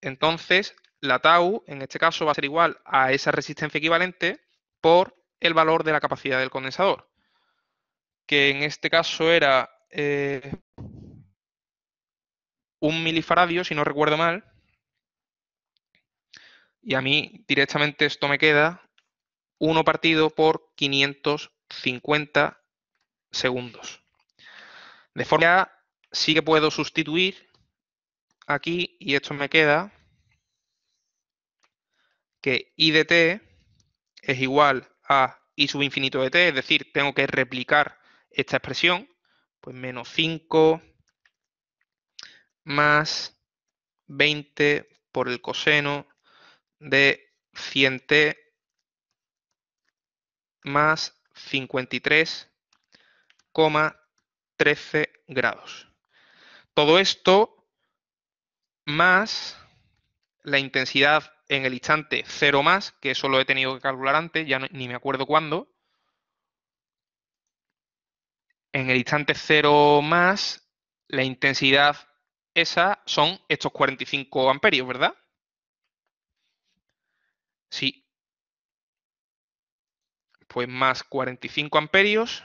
Entonces, la tau, en este caso, va a ser igual a esa resistencia equivalente por el valor de la capacidad del condensador, que en este caso era eh, un milifaradio, si no recuerdo mal, y a mí directamente esto me queda 1 partido por 550 segundos. De forma que sí que puedo sustituir aquí y esto me queda que i de t es igual a i sub infinito de t, es decir, tengo que replicar esta expresión, pues menos 5 más 20 por el coseno de 100t más 53,13 grados. Todo esto más la intensidad en el instante cero más, que eso lo he tenido que calcular antes, ya ni me acuerdo cuándo. En el instante cero más, la intensidad esa son estos 45 amperios, ¿verdad? Sí. Pues más 45 amperios.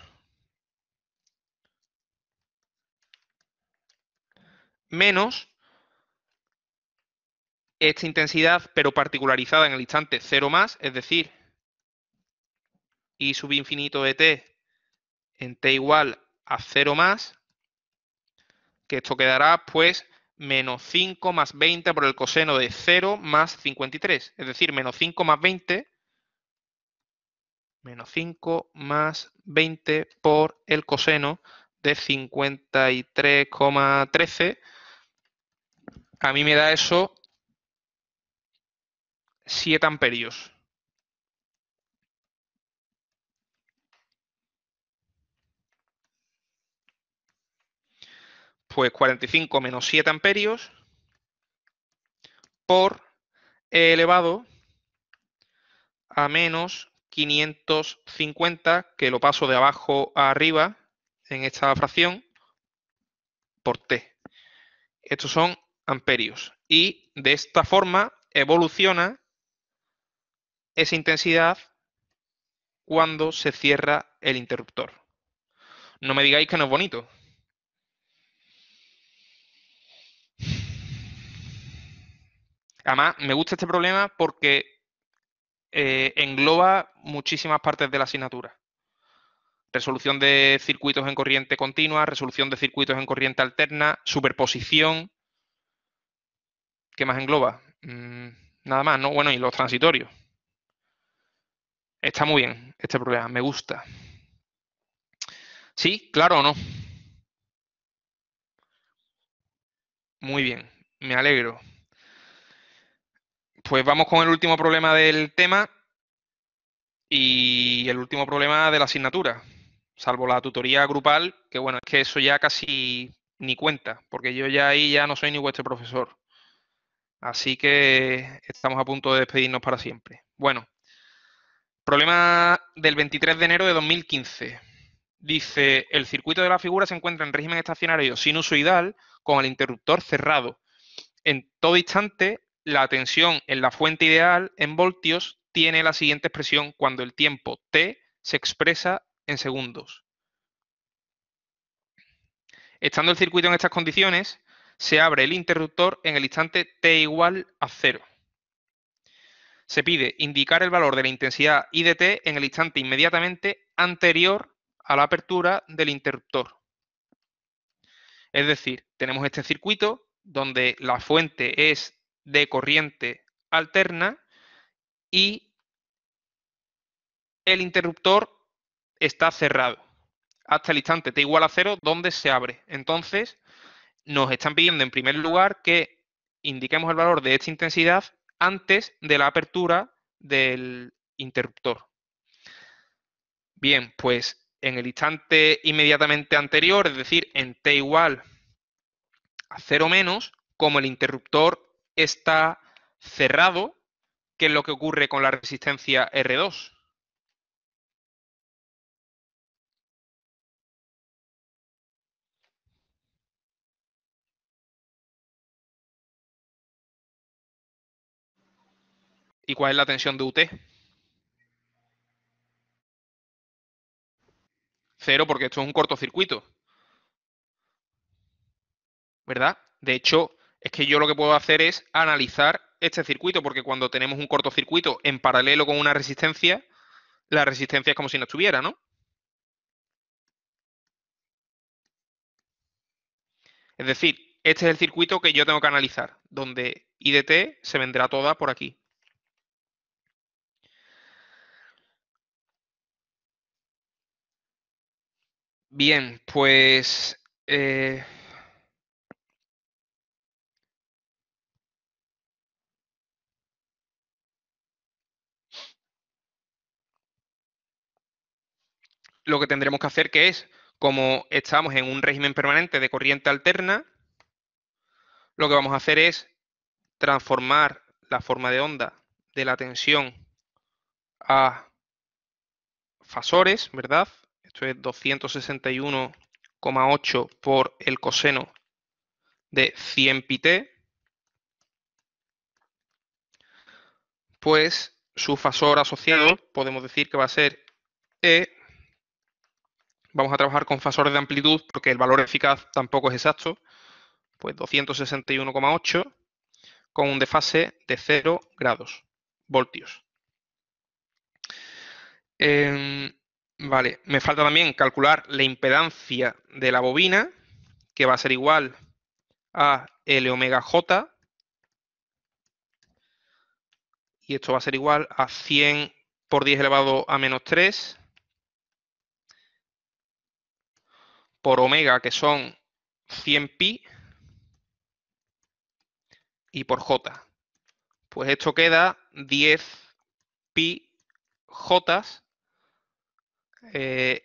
Menos esta intensidad, pero particularizada en el instante 0 más, es decir, y sub infinito de t en t igual a 0 más, que esto quedará pues menos 5 más 20 por el coseno de 0 más 53, es decir, menos 5 más 20, menos 5 más 20 por el coseno de 53,13, a mí me da eso 7 amperios. Pues 45 menos 7 amperios por elevado a menos 550, que lo paso de abajo a arriba en esta fracción, por T. Estos son amperios. Y de esta forma evoluciona esa intensidad cuando se cierra el interruptor. No me digáis que no es bonito. Además, me gusta este problema porque eh, engloba muchísimas partes de la asignatura. Resolución de circuitos en corriente continua, resolución de circuitos en corriente alterna, superposición. ¿Qué más engloba? Mm, nada más, ¿no? Bueno, y los transitorios. Está muy bien este problema, me gusta. ¿Sí? ¿Claro o no? Muy bien, me alegro. Pues vamos con el último problema del tema y el último problema de la asignatura, salvo la tutoría grupal, que bueno, es que eso ya casi ni cuenta, porque yo ya ahí ya no soy ni vuestro profesor. Así que estamos a punto de despedirnos para siempre. Bueno, Problema del 23 de enero de 2015. Dice, el circuito de la figura se encuentra en régimen estacionario sinusoidal con el interruptor cerrado. En todo instante, la tensión en la fuente ideal en voltios tiene la siguiente expresión cuando el tiempo T se expresa en segundos. Estando el circuito en estas condiciones, se abre el interruptor en el instante T igual a cero se pide indicar el valor de la intensidad IDT en el instante inmediatamente anterior a la apertura del interruptor. Es decir, tenemos este circuito donde la fuente es de corriente alterna y el interruptor está cerrado hasta el instante t igual a cero donde se abre. Entonces, nos están pidiendo en primer lugar que indiquemos el valor de esta intensidad antes de la apertura del interruptor. Bien, pues en el instante inmediatamente anterior, es decir, en t igual a cero menos, como el interruptor está cerrado, ¿qué es lo que ocurre con la resistencia R2? ¿Y cuál es la tensión de UT? Cero, porque esto es un cortocircuito. ¿Verdad? De hecho, es que yo lo que puedo hacer es analizar este circuito, porque cuando tenemos un cortocircuito en paralelo con una resistencia, la resistencia es como si no estuviera, ¿no? Es decir, este es el circuito que yo tengo que analizar, donde IDT se vendrá toda por aquí. Bien, pues... Eh, lo que tendremos que hacer que es, como estamos en un régimen permanente de corriente alterna, lo que vamos a hacer es transformar la forma de onda de la tensión a fasores, ¿verdad? esto es 261,8 por el coseno de 100 pi pues su fasor asociado podemos decir que va a ser E. Vamos a trabajar con fasores de amplitud porque el valor eficaz tampoco es exacto, pues 261,8 con un desfase de 0 grados voltios. Em, Vale, me falta también calcular la impedancia de la bobina, que va a ser igual a L omega J. Y esto va a ser igual a 100 por 10 elevado a menos 3 por omega, que son 100 pi, y por j. Pues esto queda 10 pi j eh,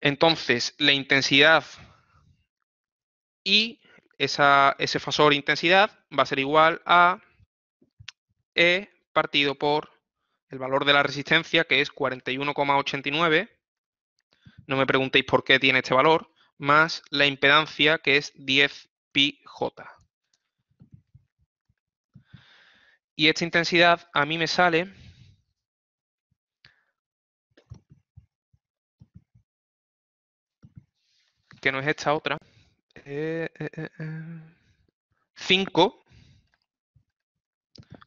Entonces, la intensidad ...y ese fasor intensidad, va a ser igual a E partido por el valor de la resistencia, que es 41,89. No me preguntéis por qué tiene este valor, más la impedancia, que es 10 j. Y esta intensidad a mí me sale que no es esta otra. 5 eh, eh, eh,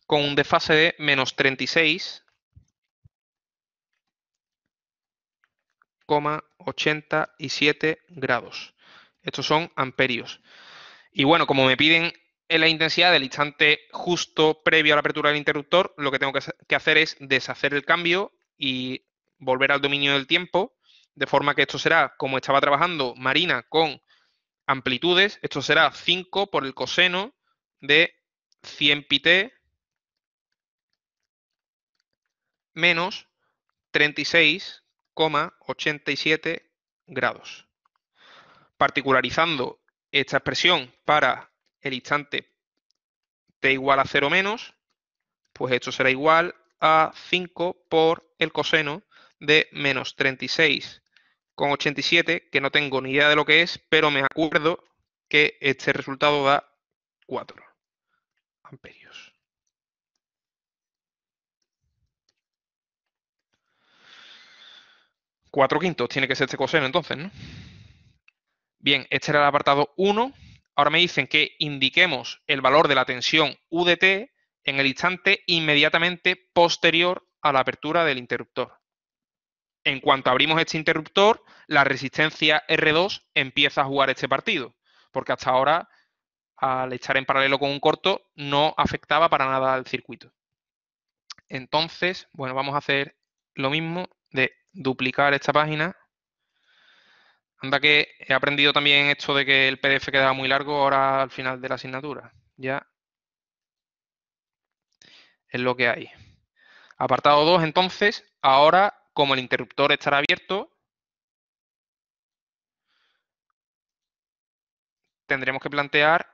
con un desfase de menos 36,87 grados. Estos son amperios. Y bueno, como me piden la intensidad del instante justo previo a la apertura del interruptor, lo que tengo que hacer es deshacer el cambio y volver al dominio del tiempo de forma que esto será, como estaba trabajando Marina con amplitudes, esto será 5 por el coseno de 100 pi t menos 36,87 grados. Particularizando esta expresión para el instante t igual a 0 menos, pues esto será igual a 5 por el coseno de menos 36 con 87, que no tengo ni idea de lo que es, pero me acuerdo que este resultado da 4 amperios. 4 quintos tiene que ser este coseno entonces, ¿no? Bien, este era el apartado 1. Ahora me dicen que indiquemos el valor de la tensión UDT en el instante inmediatamente posterior a la apertura del interruptor. En cuanto abrimos este interruptor, la resistencia R2 empieza a jugar este partido, porque hasta ahora, al estar en paralelo con un corto, no afectaba para nada al circuito. Entonces, bueno, vamos a hacer lo mismo de duplicar esta página. Anda que he aprendido también esto de que el PDF quedaba muy largo ahora al final de la asignatura. Ya es lo que hay. Apartado 2, entonces, ahora como el interruptor estará abierto, tendremos que plantear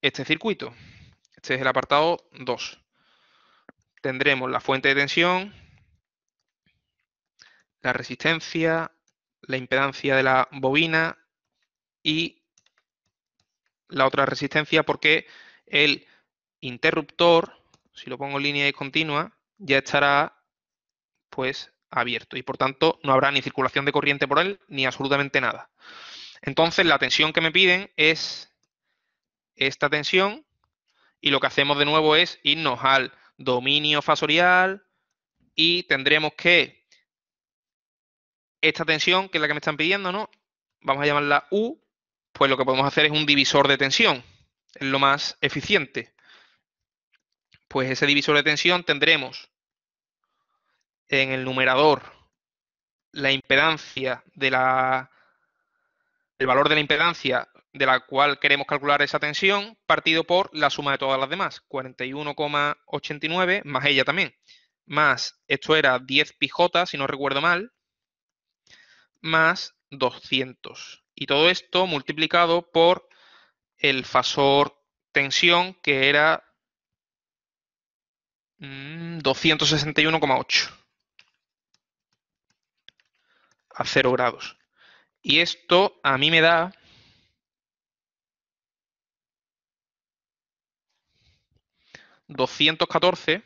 este circuito. Este es el apartado 2. Tendremos la fuente de tensión, la resistencia, la impedancia de la bobina y la otra resistencia porque el interruptor, si lo pongo en línea discontinua, ya estará pues abierto y por tanto no habrá ni circulación de corriente por él ni absolutamente nada. Entonces la tensión que me piden es esta tensión y lo que hacemos de nuevo es irnos al dominio fasorial y tendremos que esta tensión, que es la que me están pidiendo, ¿no? Vamos a llamarla U, pues lo que podemos hacer es un divisor de tensión, es lo más eficiente. Pues ese divisor de tensión tendremos en el numerador la impedancia de la el valor de la impedancia de la cual queremos calcular esa tensión partido por la suma de todas las demás, 41,89 más ella también, más esto era 10 pj si no recuerdo mal, más 200. Y todo esto multiplicado por el fasor tensión que era 261,8. Mm, a 0 grados. Y esto a mí me da doscientos catorce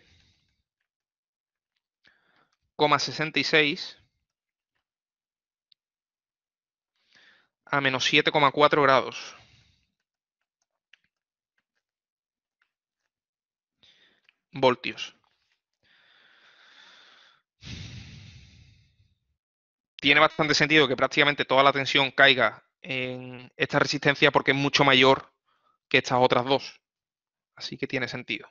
coma sesenta y seis a menos siete coma cuatro grados. voltios. tiene bastante sentido que prácticamente toda la tensión caiga en esta resistencia porque es mucho mayor que estas otras dos. Así que tiene sentido.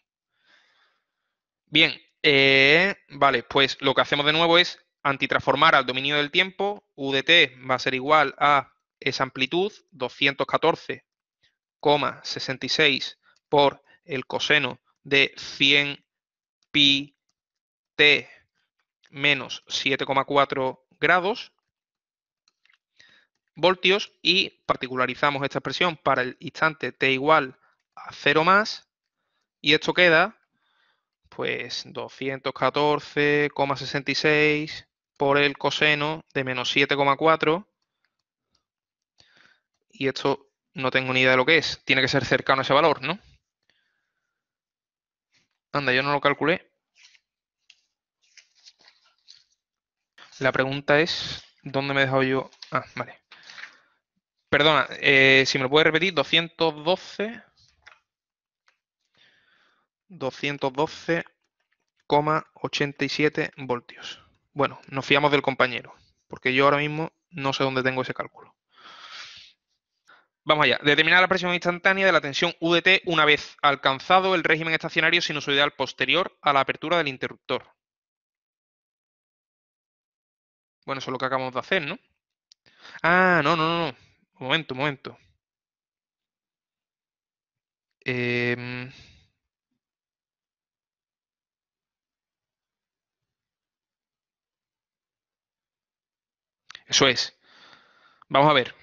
Bien, eh, vale, pues lo que hacemos de nuevo es antitransformar al dominio del tiempo. t va a ser igual a esa amplitud, 214,66 por el coseno de 100 pi t menos 7,4 grados, voltios, y particularizamos esta expresión para el instante t igual a 0 más, y esto queda, pues, 214,66 por el coseno de menos 7,4, y esto no tengo ni idea de lo que es, tiene que ser cercano a ese valor, ¿no? Anda, yo no lo calculé. La pregunta es, ¿dónde me he dejado yo? Ah, vale. Perdona, eh, si me lo puedes repetir, 212... 212,87 voltios. Bueno, nos fiamos del compañero, porque yo ahora mismo no sé dónde tengo ese cálculo. Vamos allá. Determinar la presión instantánea de la tensión UDT una vez alcanzado el régimen estacionario sinusoidal posterior a la apertura del interruptor. Bueno, eso es lo que acabamos de hacer, ¿no? Ah, no, no, no, Un momento, un momento. Em. Eso es. Vamos a ver.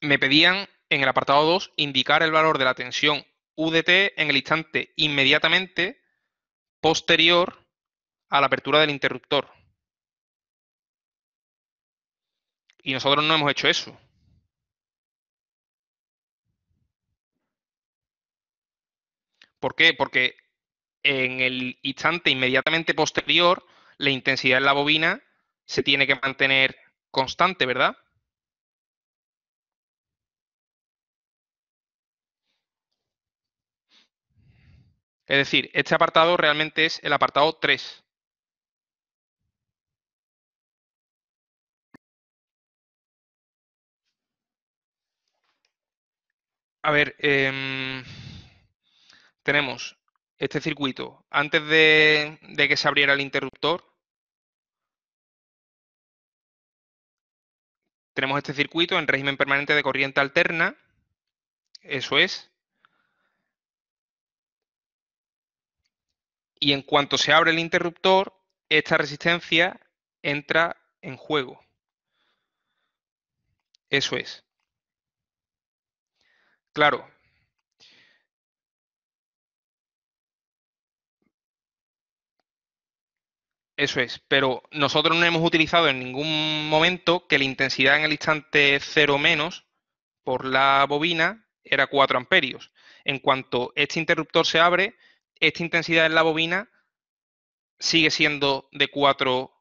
Me pedían en el apartado 2 indicar el valor de la tensión UDT en el instante inmediatamente posterior a la apertura del interruptor. Y nosotros no hemos hecho eso. ¿Por qué? Porque en el instante inmediatamente posterior, la intensidad en la bobina se tiene que mantener constante, ¿verdad? Es decir, este apartado realmente es el apartado 3. A ver, em, tenemos este circuito. Antes de que se abriera el interruptor, tenemos este circuito en régimen permanente de corriente alterna. Eso es. Y en cuanto se abre el interruptor, esta resistencia entra en juego. Eso es. Claro. Eso es, pero nosotros no hemos utilizado en ningún momento que la intensidad en el instante cero menos por la bobina era 4 amperios. En cuanto este interruptor se abre, esta intensidad en la bobina sigue siendo de 4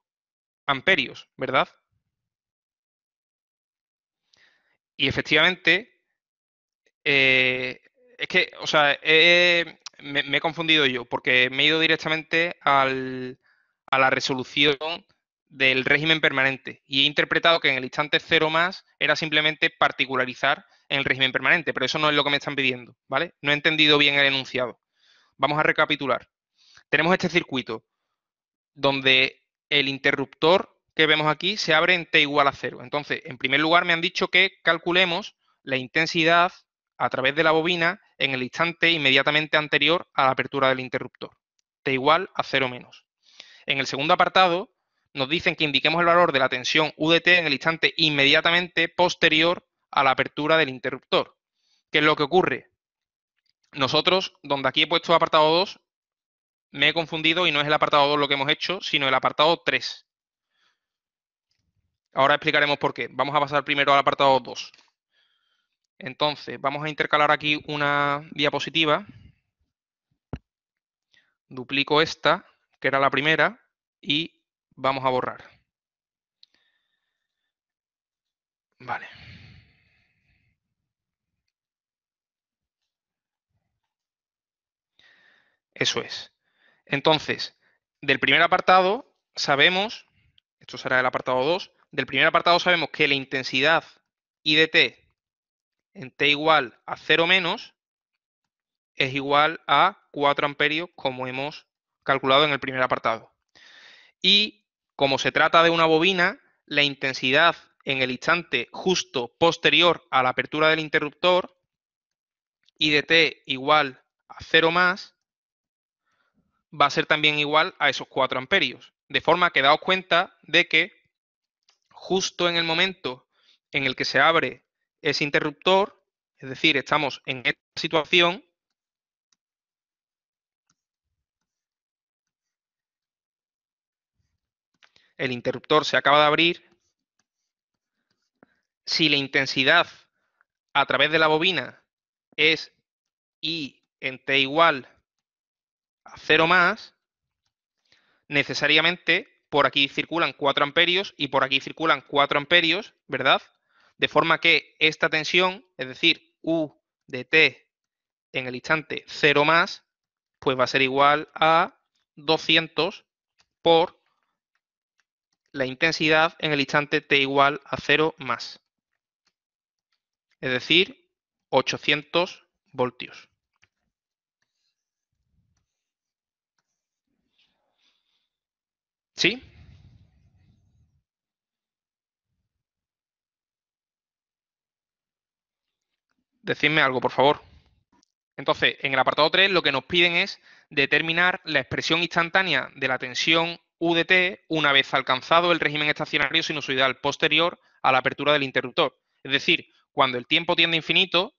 amperios, ¿verdad? Y efectivamente, eh, es que, o sea, eh, me, he confundido yo, porque me he ido directamente a la resolución del régimen permanente y he interpretado que en el instante cero más era simplemente particularizar en el régimen permanente, pero eso no es lo que me están pidiendo, ¿vale? No he entendido bien el enunciado. Vamos a recapitular. Tenemos este circuito donde el interruptor que vemos aquí se abre en t igual a cero. Entonces, en primer lugar, me han dicho que calculemos la intensidad a través de la bobina en el instante inmediatamente anterior a la apertura del interruptor, T igual a 0 menos. En el segundo apartado nos dicen que indiquemos el valor de la tensión UDT en el instante inmediatamente posterior a la apertura del interruptor. ¿Qué es lo que ocurre? Nosotros, donde aquí he puesto apartado 2, me he confundido y no es el apartado 2 lo que hemos hecho, sino el apartado 3. Ahora explicaremos por qué. Vamos a pasar primero al apartado 2. Entonces, vamos a intercalar aquí una diapositiva. Duplico esta, que era la primera, y vamos a borrar. Vale. Eso es. Entonces, del primer apartado sabemos, esto será el apartado 2, del primer apartado sabemos que la intensidad IDT en T igual a 0 menos es igual a 4 amperios como hemos calculado en el primer apartado. Y como se trata de una bobina, la intensidad en el instante justo posterior a la apertura del interruptor y de T igual a 0 más va a ser también igual a esos 4 amperios. De forma que daos cuenta de que justo en el momento en el que se abre ese interruptor, es decir, estamos en esta situación el interruptor se acaba de abrir, si la intensidad a través de la bobina es I en T igual a 0 más, necesariamente por aquí circulan 4 amperios y por aquí circulan 4 amperios, ¿verdad? De forma que esta tensión, es decir, U de T en el instante 0 más, pues va a ser igual a 200 por la intensidad en el instante T igual a 0 más. Es decir, 800 voltios. ¿Sí? decidme algo, por favor. Entonces, en el apartado 3 lo que nos piden es determinar la expresión instantánea de la tensión UDT una vez alcanzado el régimen estacionario sinusoidal posterior a la apertura del interruptor. Es decir, cuando el tiempo tiende a infinito,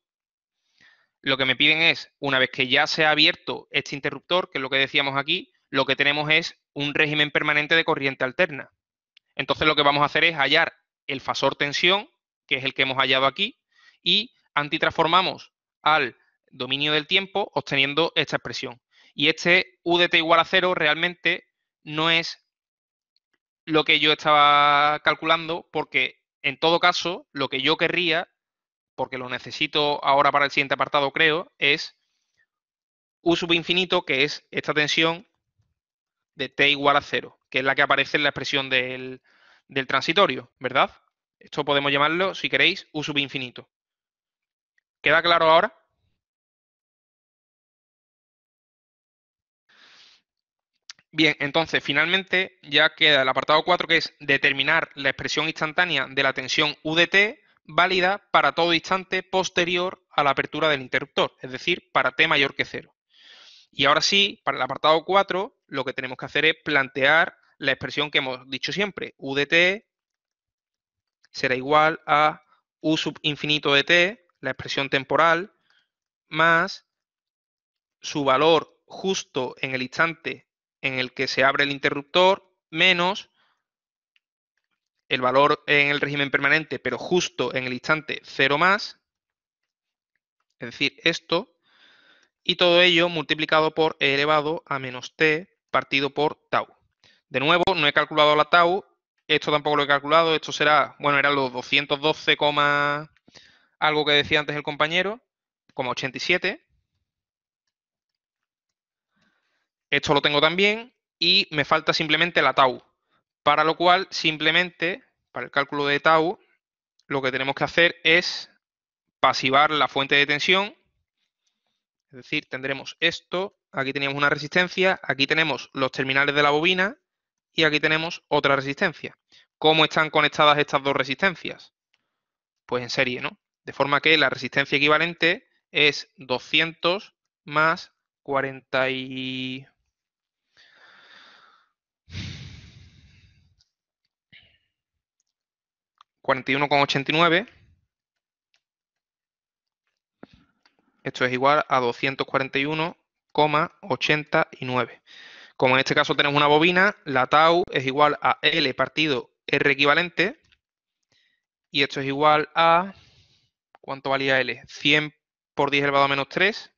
lo que me piden es, una vez que ya se ha abierto este interruptor, que es lo que decíamos aquí, lo que tenemos es un régimen permanente de corriente alterna. Entonces lo que vamos a hacer es hallar el fasor tensión, que es el que hemos hallado aquí, y antitransformamos al dominio del tiempo obteniendo esta expresión. Y este u de t igual a cero realmente no es lo que yo estaba calculando porque en todo caso lo que yo querría, porque lo necesito ahora para el siguiente apartado creo, es U sub infinito que es esta tensión de T igual a cero, que es la que aparece en la expresión del, del transitorio, ¿verdad? Esto podemos llamarlo, si queréis, U sub infinito. ¿Queda claro ahora? Bien, entonces finalmente ya queda el apartado 4 que es determinar la expresión instantánea de la tensión UDT válida para todo instante posterior a la apertura del interruptor, es decir, para t mayor que 0. Y ahora sí, para el apartado 4, lo que tenemos que hacer es plantear la expresión que hemos dicho siempre, UDT será igual a U sub infinito de t la expresión temporal, más su valor justo en el instante en el que se abre el interruptor, menos el valor en el régimen permanente, pero justo en el instante 0 más, es decir, esto, y todo ello multiplicado por e elevado a menos t partido por tau. De nuevo, no he calculado la tau, esto tampoco lo he calculado, esto será, bueno, eran los 212, algo que decía antes el compañero, como 87. Esto lo tengo también y me falta simplemente la tau. Para lo cual, simplemente, para el cálculo de tau, lo que tenemos que hacer es pasivar la fuente de tensión. Es decir, tendremos esto, aquí tenemos una resistencia, aquí tenemos los terminales de la bobina y aquí tenemos otra resistencia. ¿Cómo están conectadas estas dos resistencias? Pues en serie, ¿no? De forma que la resistencia equivalente es 200 más ...41,89... Esto es igual a 241,89. Como en este caso tenemos una bobina, la tau es igual a L partido R equivalente. Y esto es igual a ¿Cuánto valía L? 100 por 10 elevado a menos 3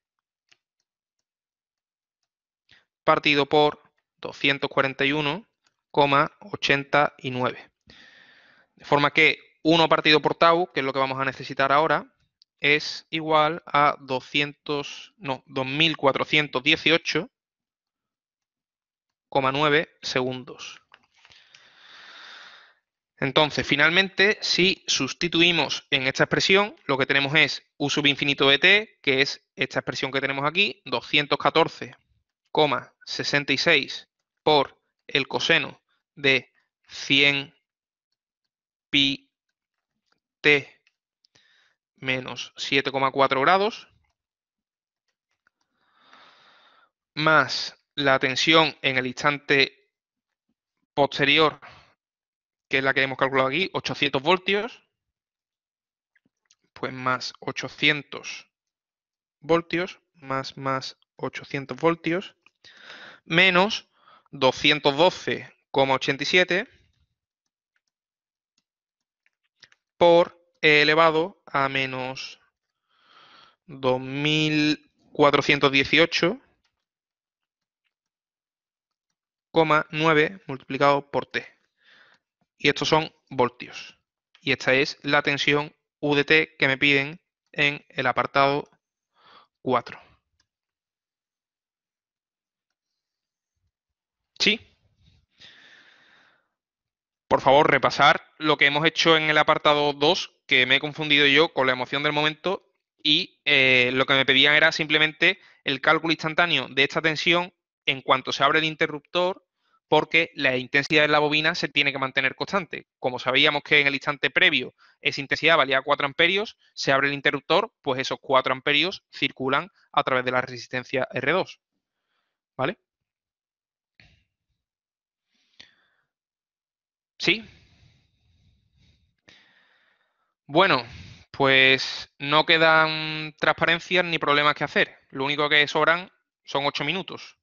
partido por 241,89. De forma que 1 partido por tau, que es lo que vamos a necesitar ahora, es igual a 200, no, 2418,9 segundos. Entonces, finalmente, si sustituimos en esta expresión, lo que tenemos es u infinito de t, que es esta expresión que tenemos aquí, 214,66 por el coseno de 100 pi t menos 7,4 grados, más la tensión en el instante posterior que es la que hemos calculado aquí, 800 voltios, pues más 800 voltios, más más 800 voltios, menos 212,87 por elevado a menos 2418,9 multiplicado por t y estos son voltios. Y esta es la tensión UDT que me piden en el apartado 4. ¿Sí? Por favor, repasar lo que hemos hecho en el apartado 2, que me he confundido yo con la emoción del momento y eh, lo que me pedían era simplemente el cálculo instantáneo de esta tensión en cuanto se abre el interruptor porque la intensidad de la bobina se tiene que mantener constante. Como sabíamos que en el instante previo esa intensidad valía 4 amperios, se abre el interruptor, pues esos 4 amperios circulan a través de la resistencia R2. ¿Vale? ¿Sí? Bueno, pues no quedan transparencias ni problemas que hacer. Lo único que sobran son 8 minutos.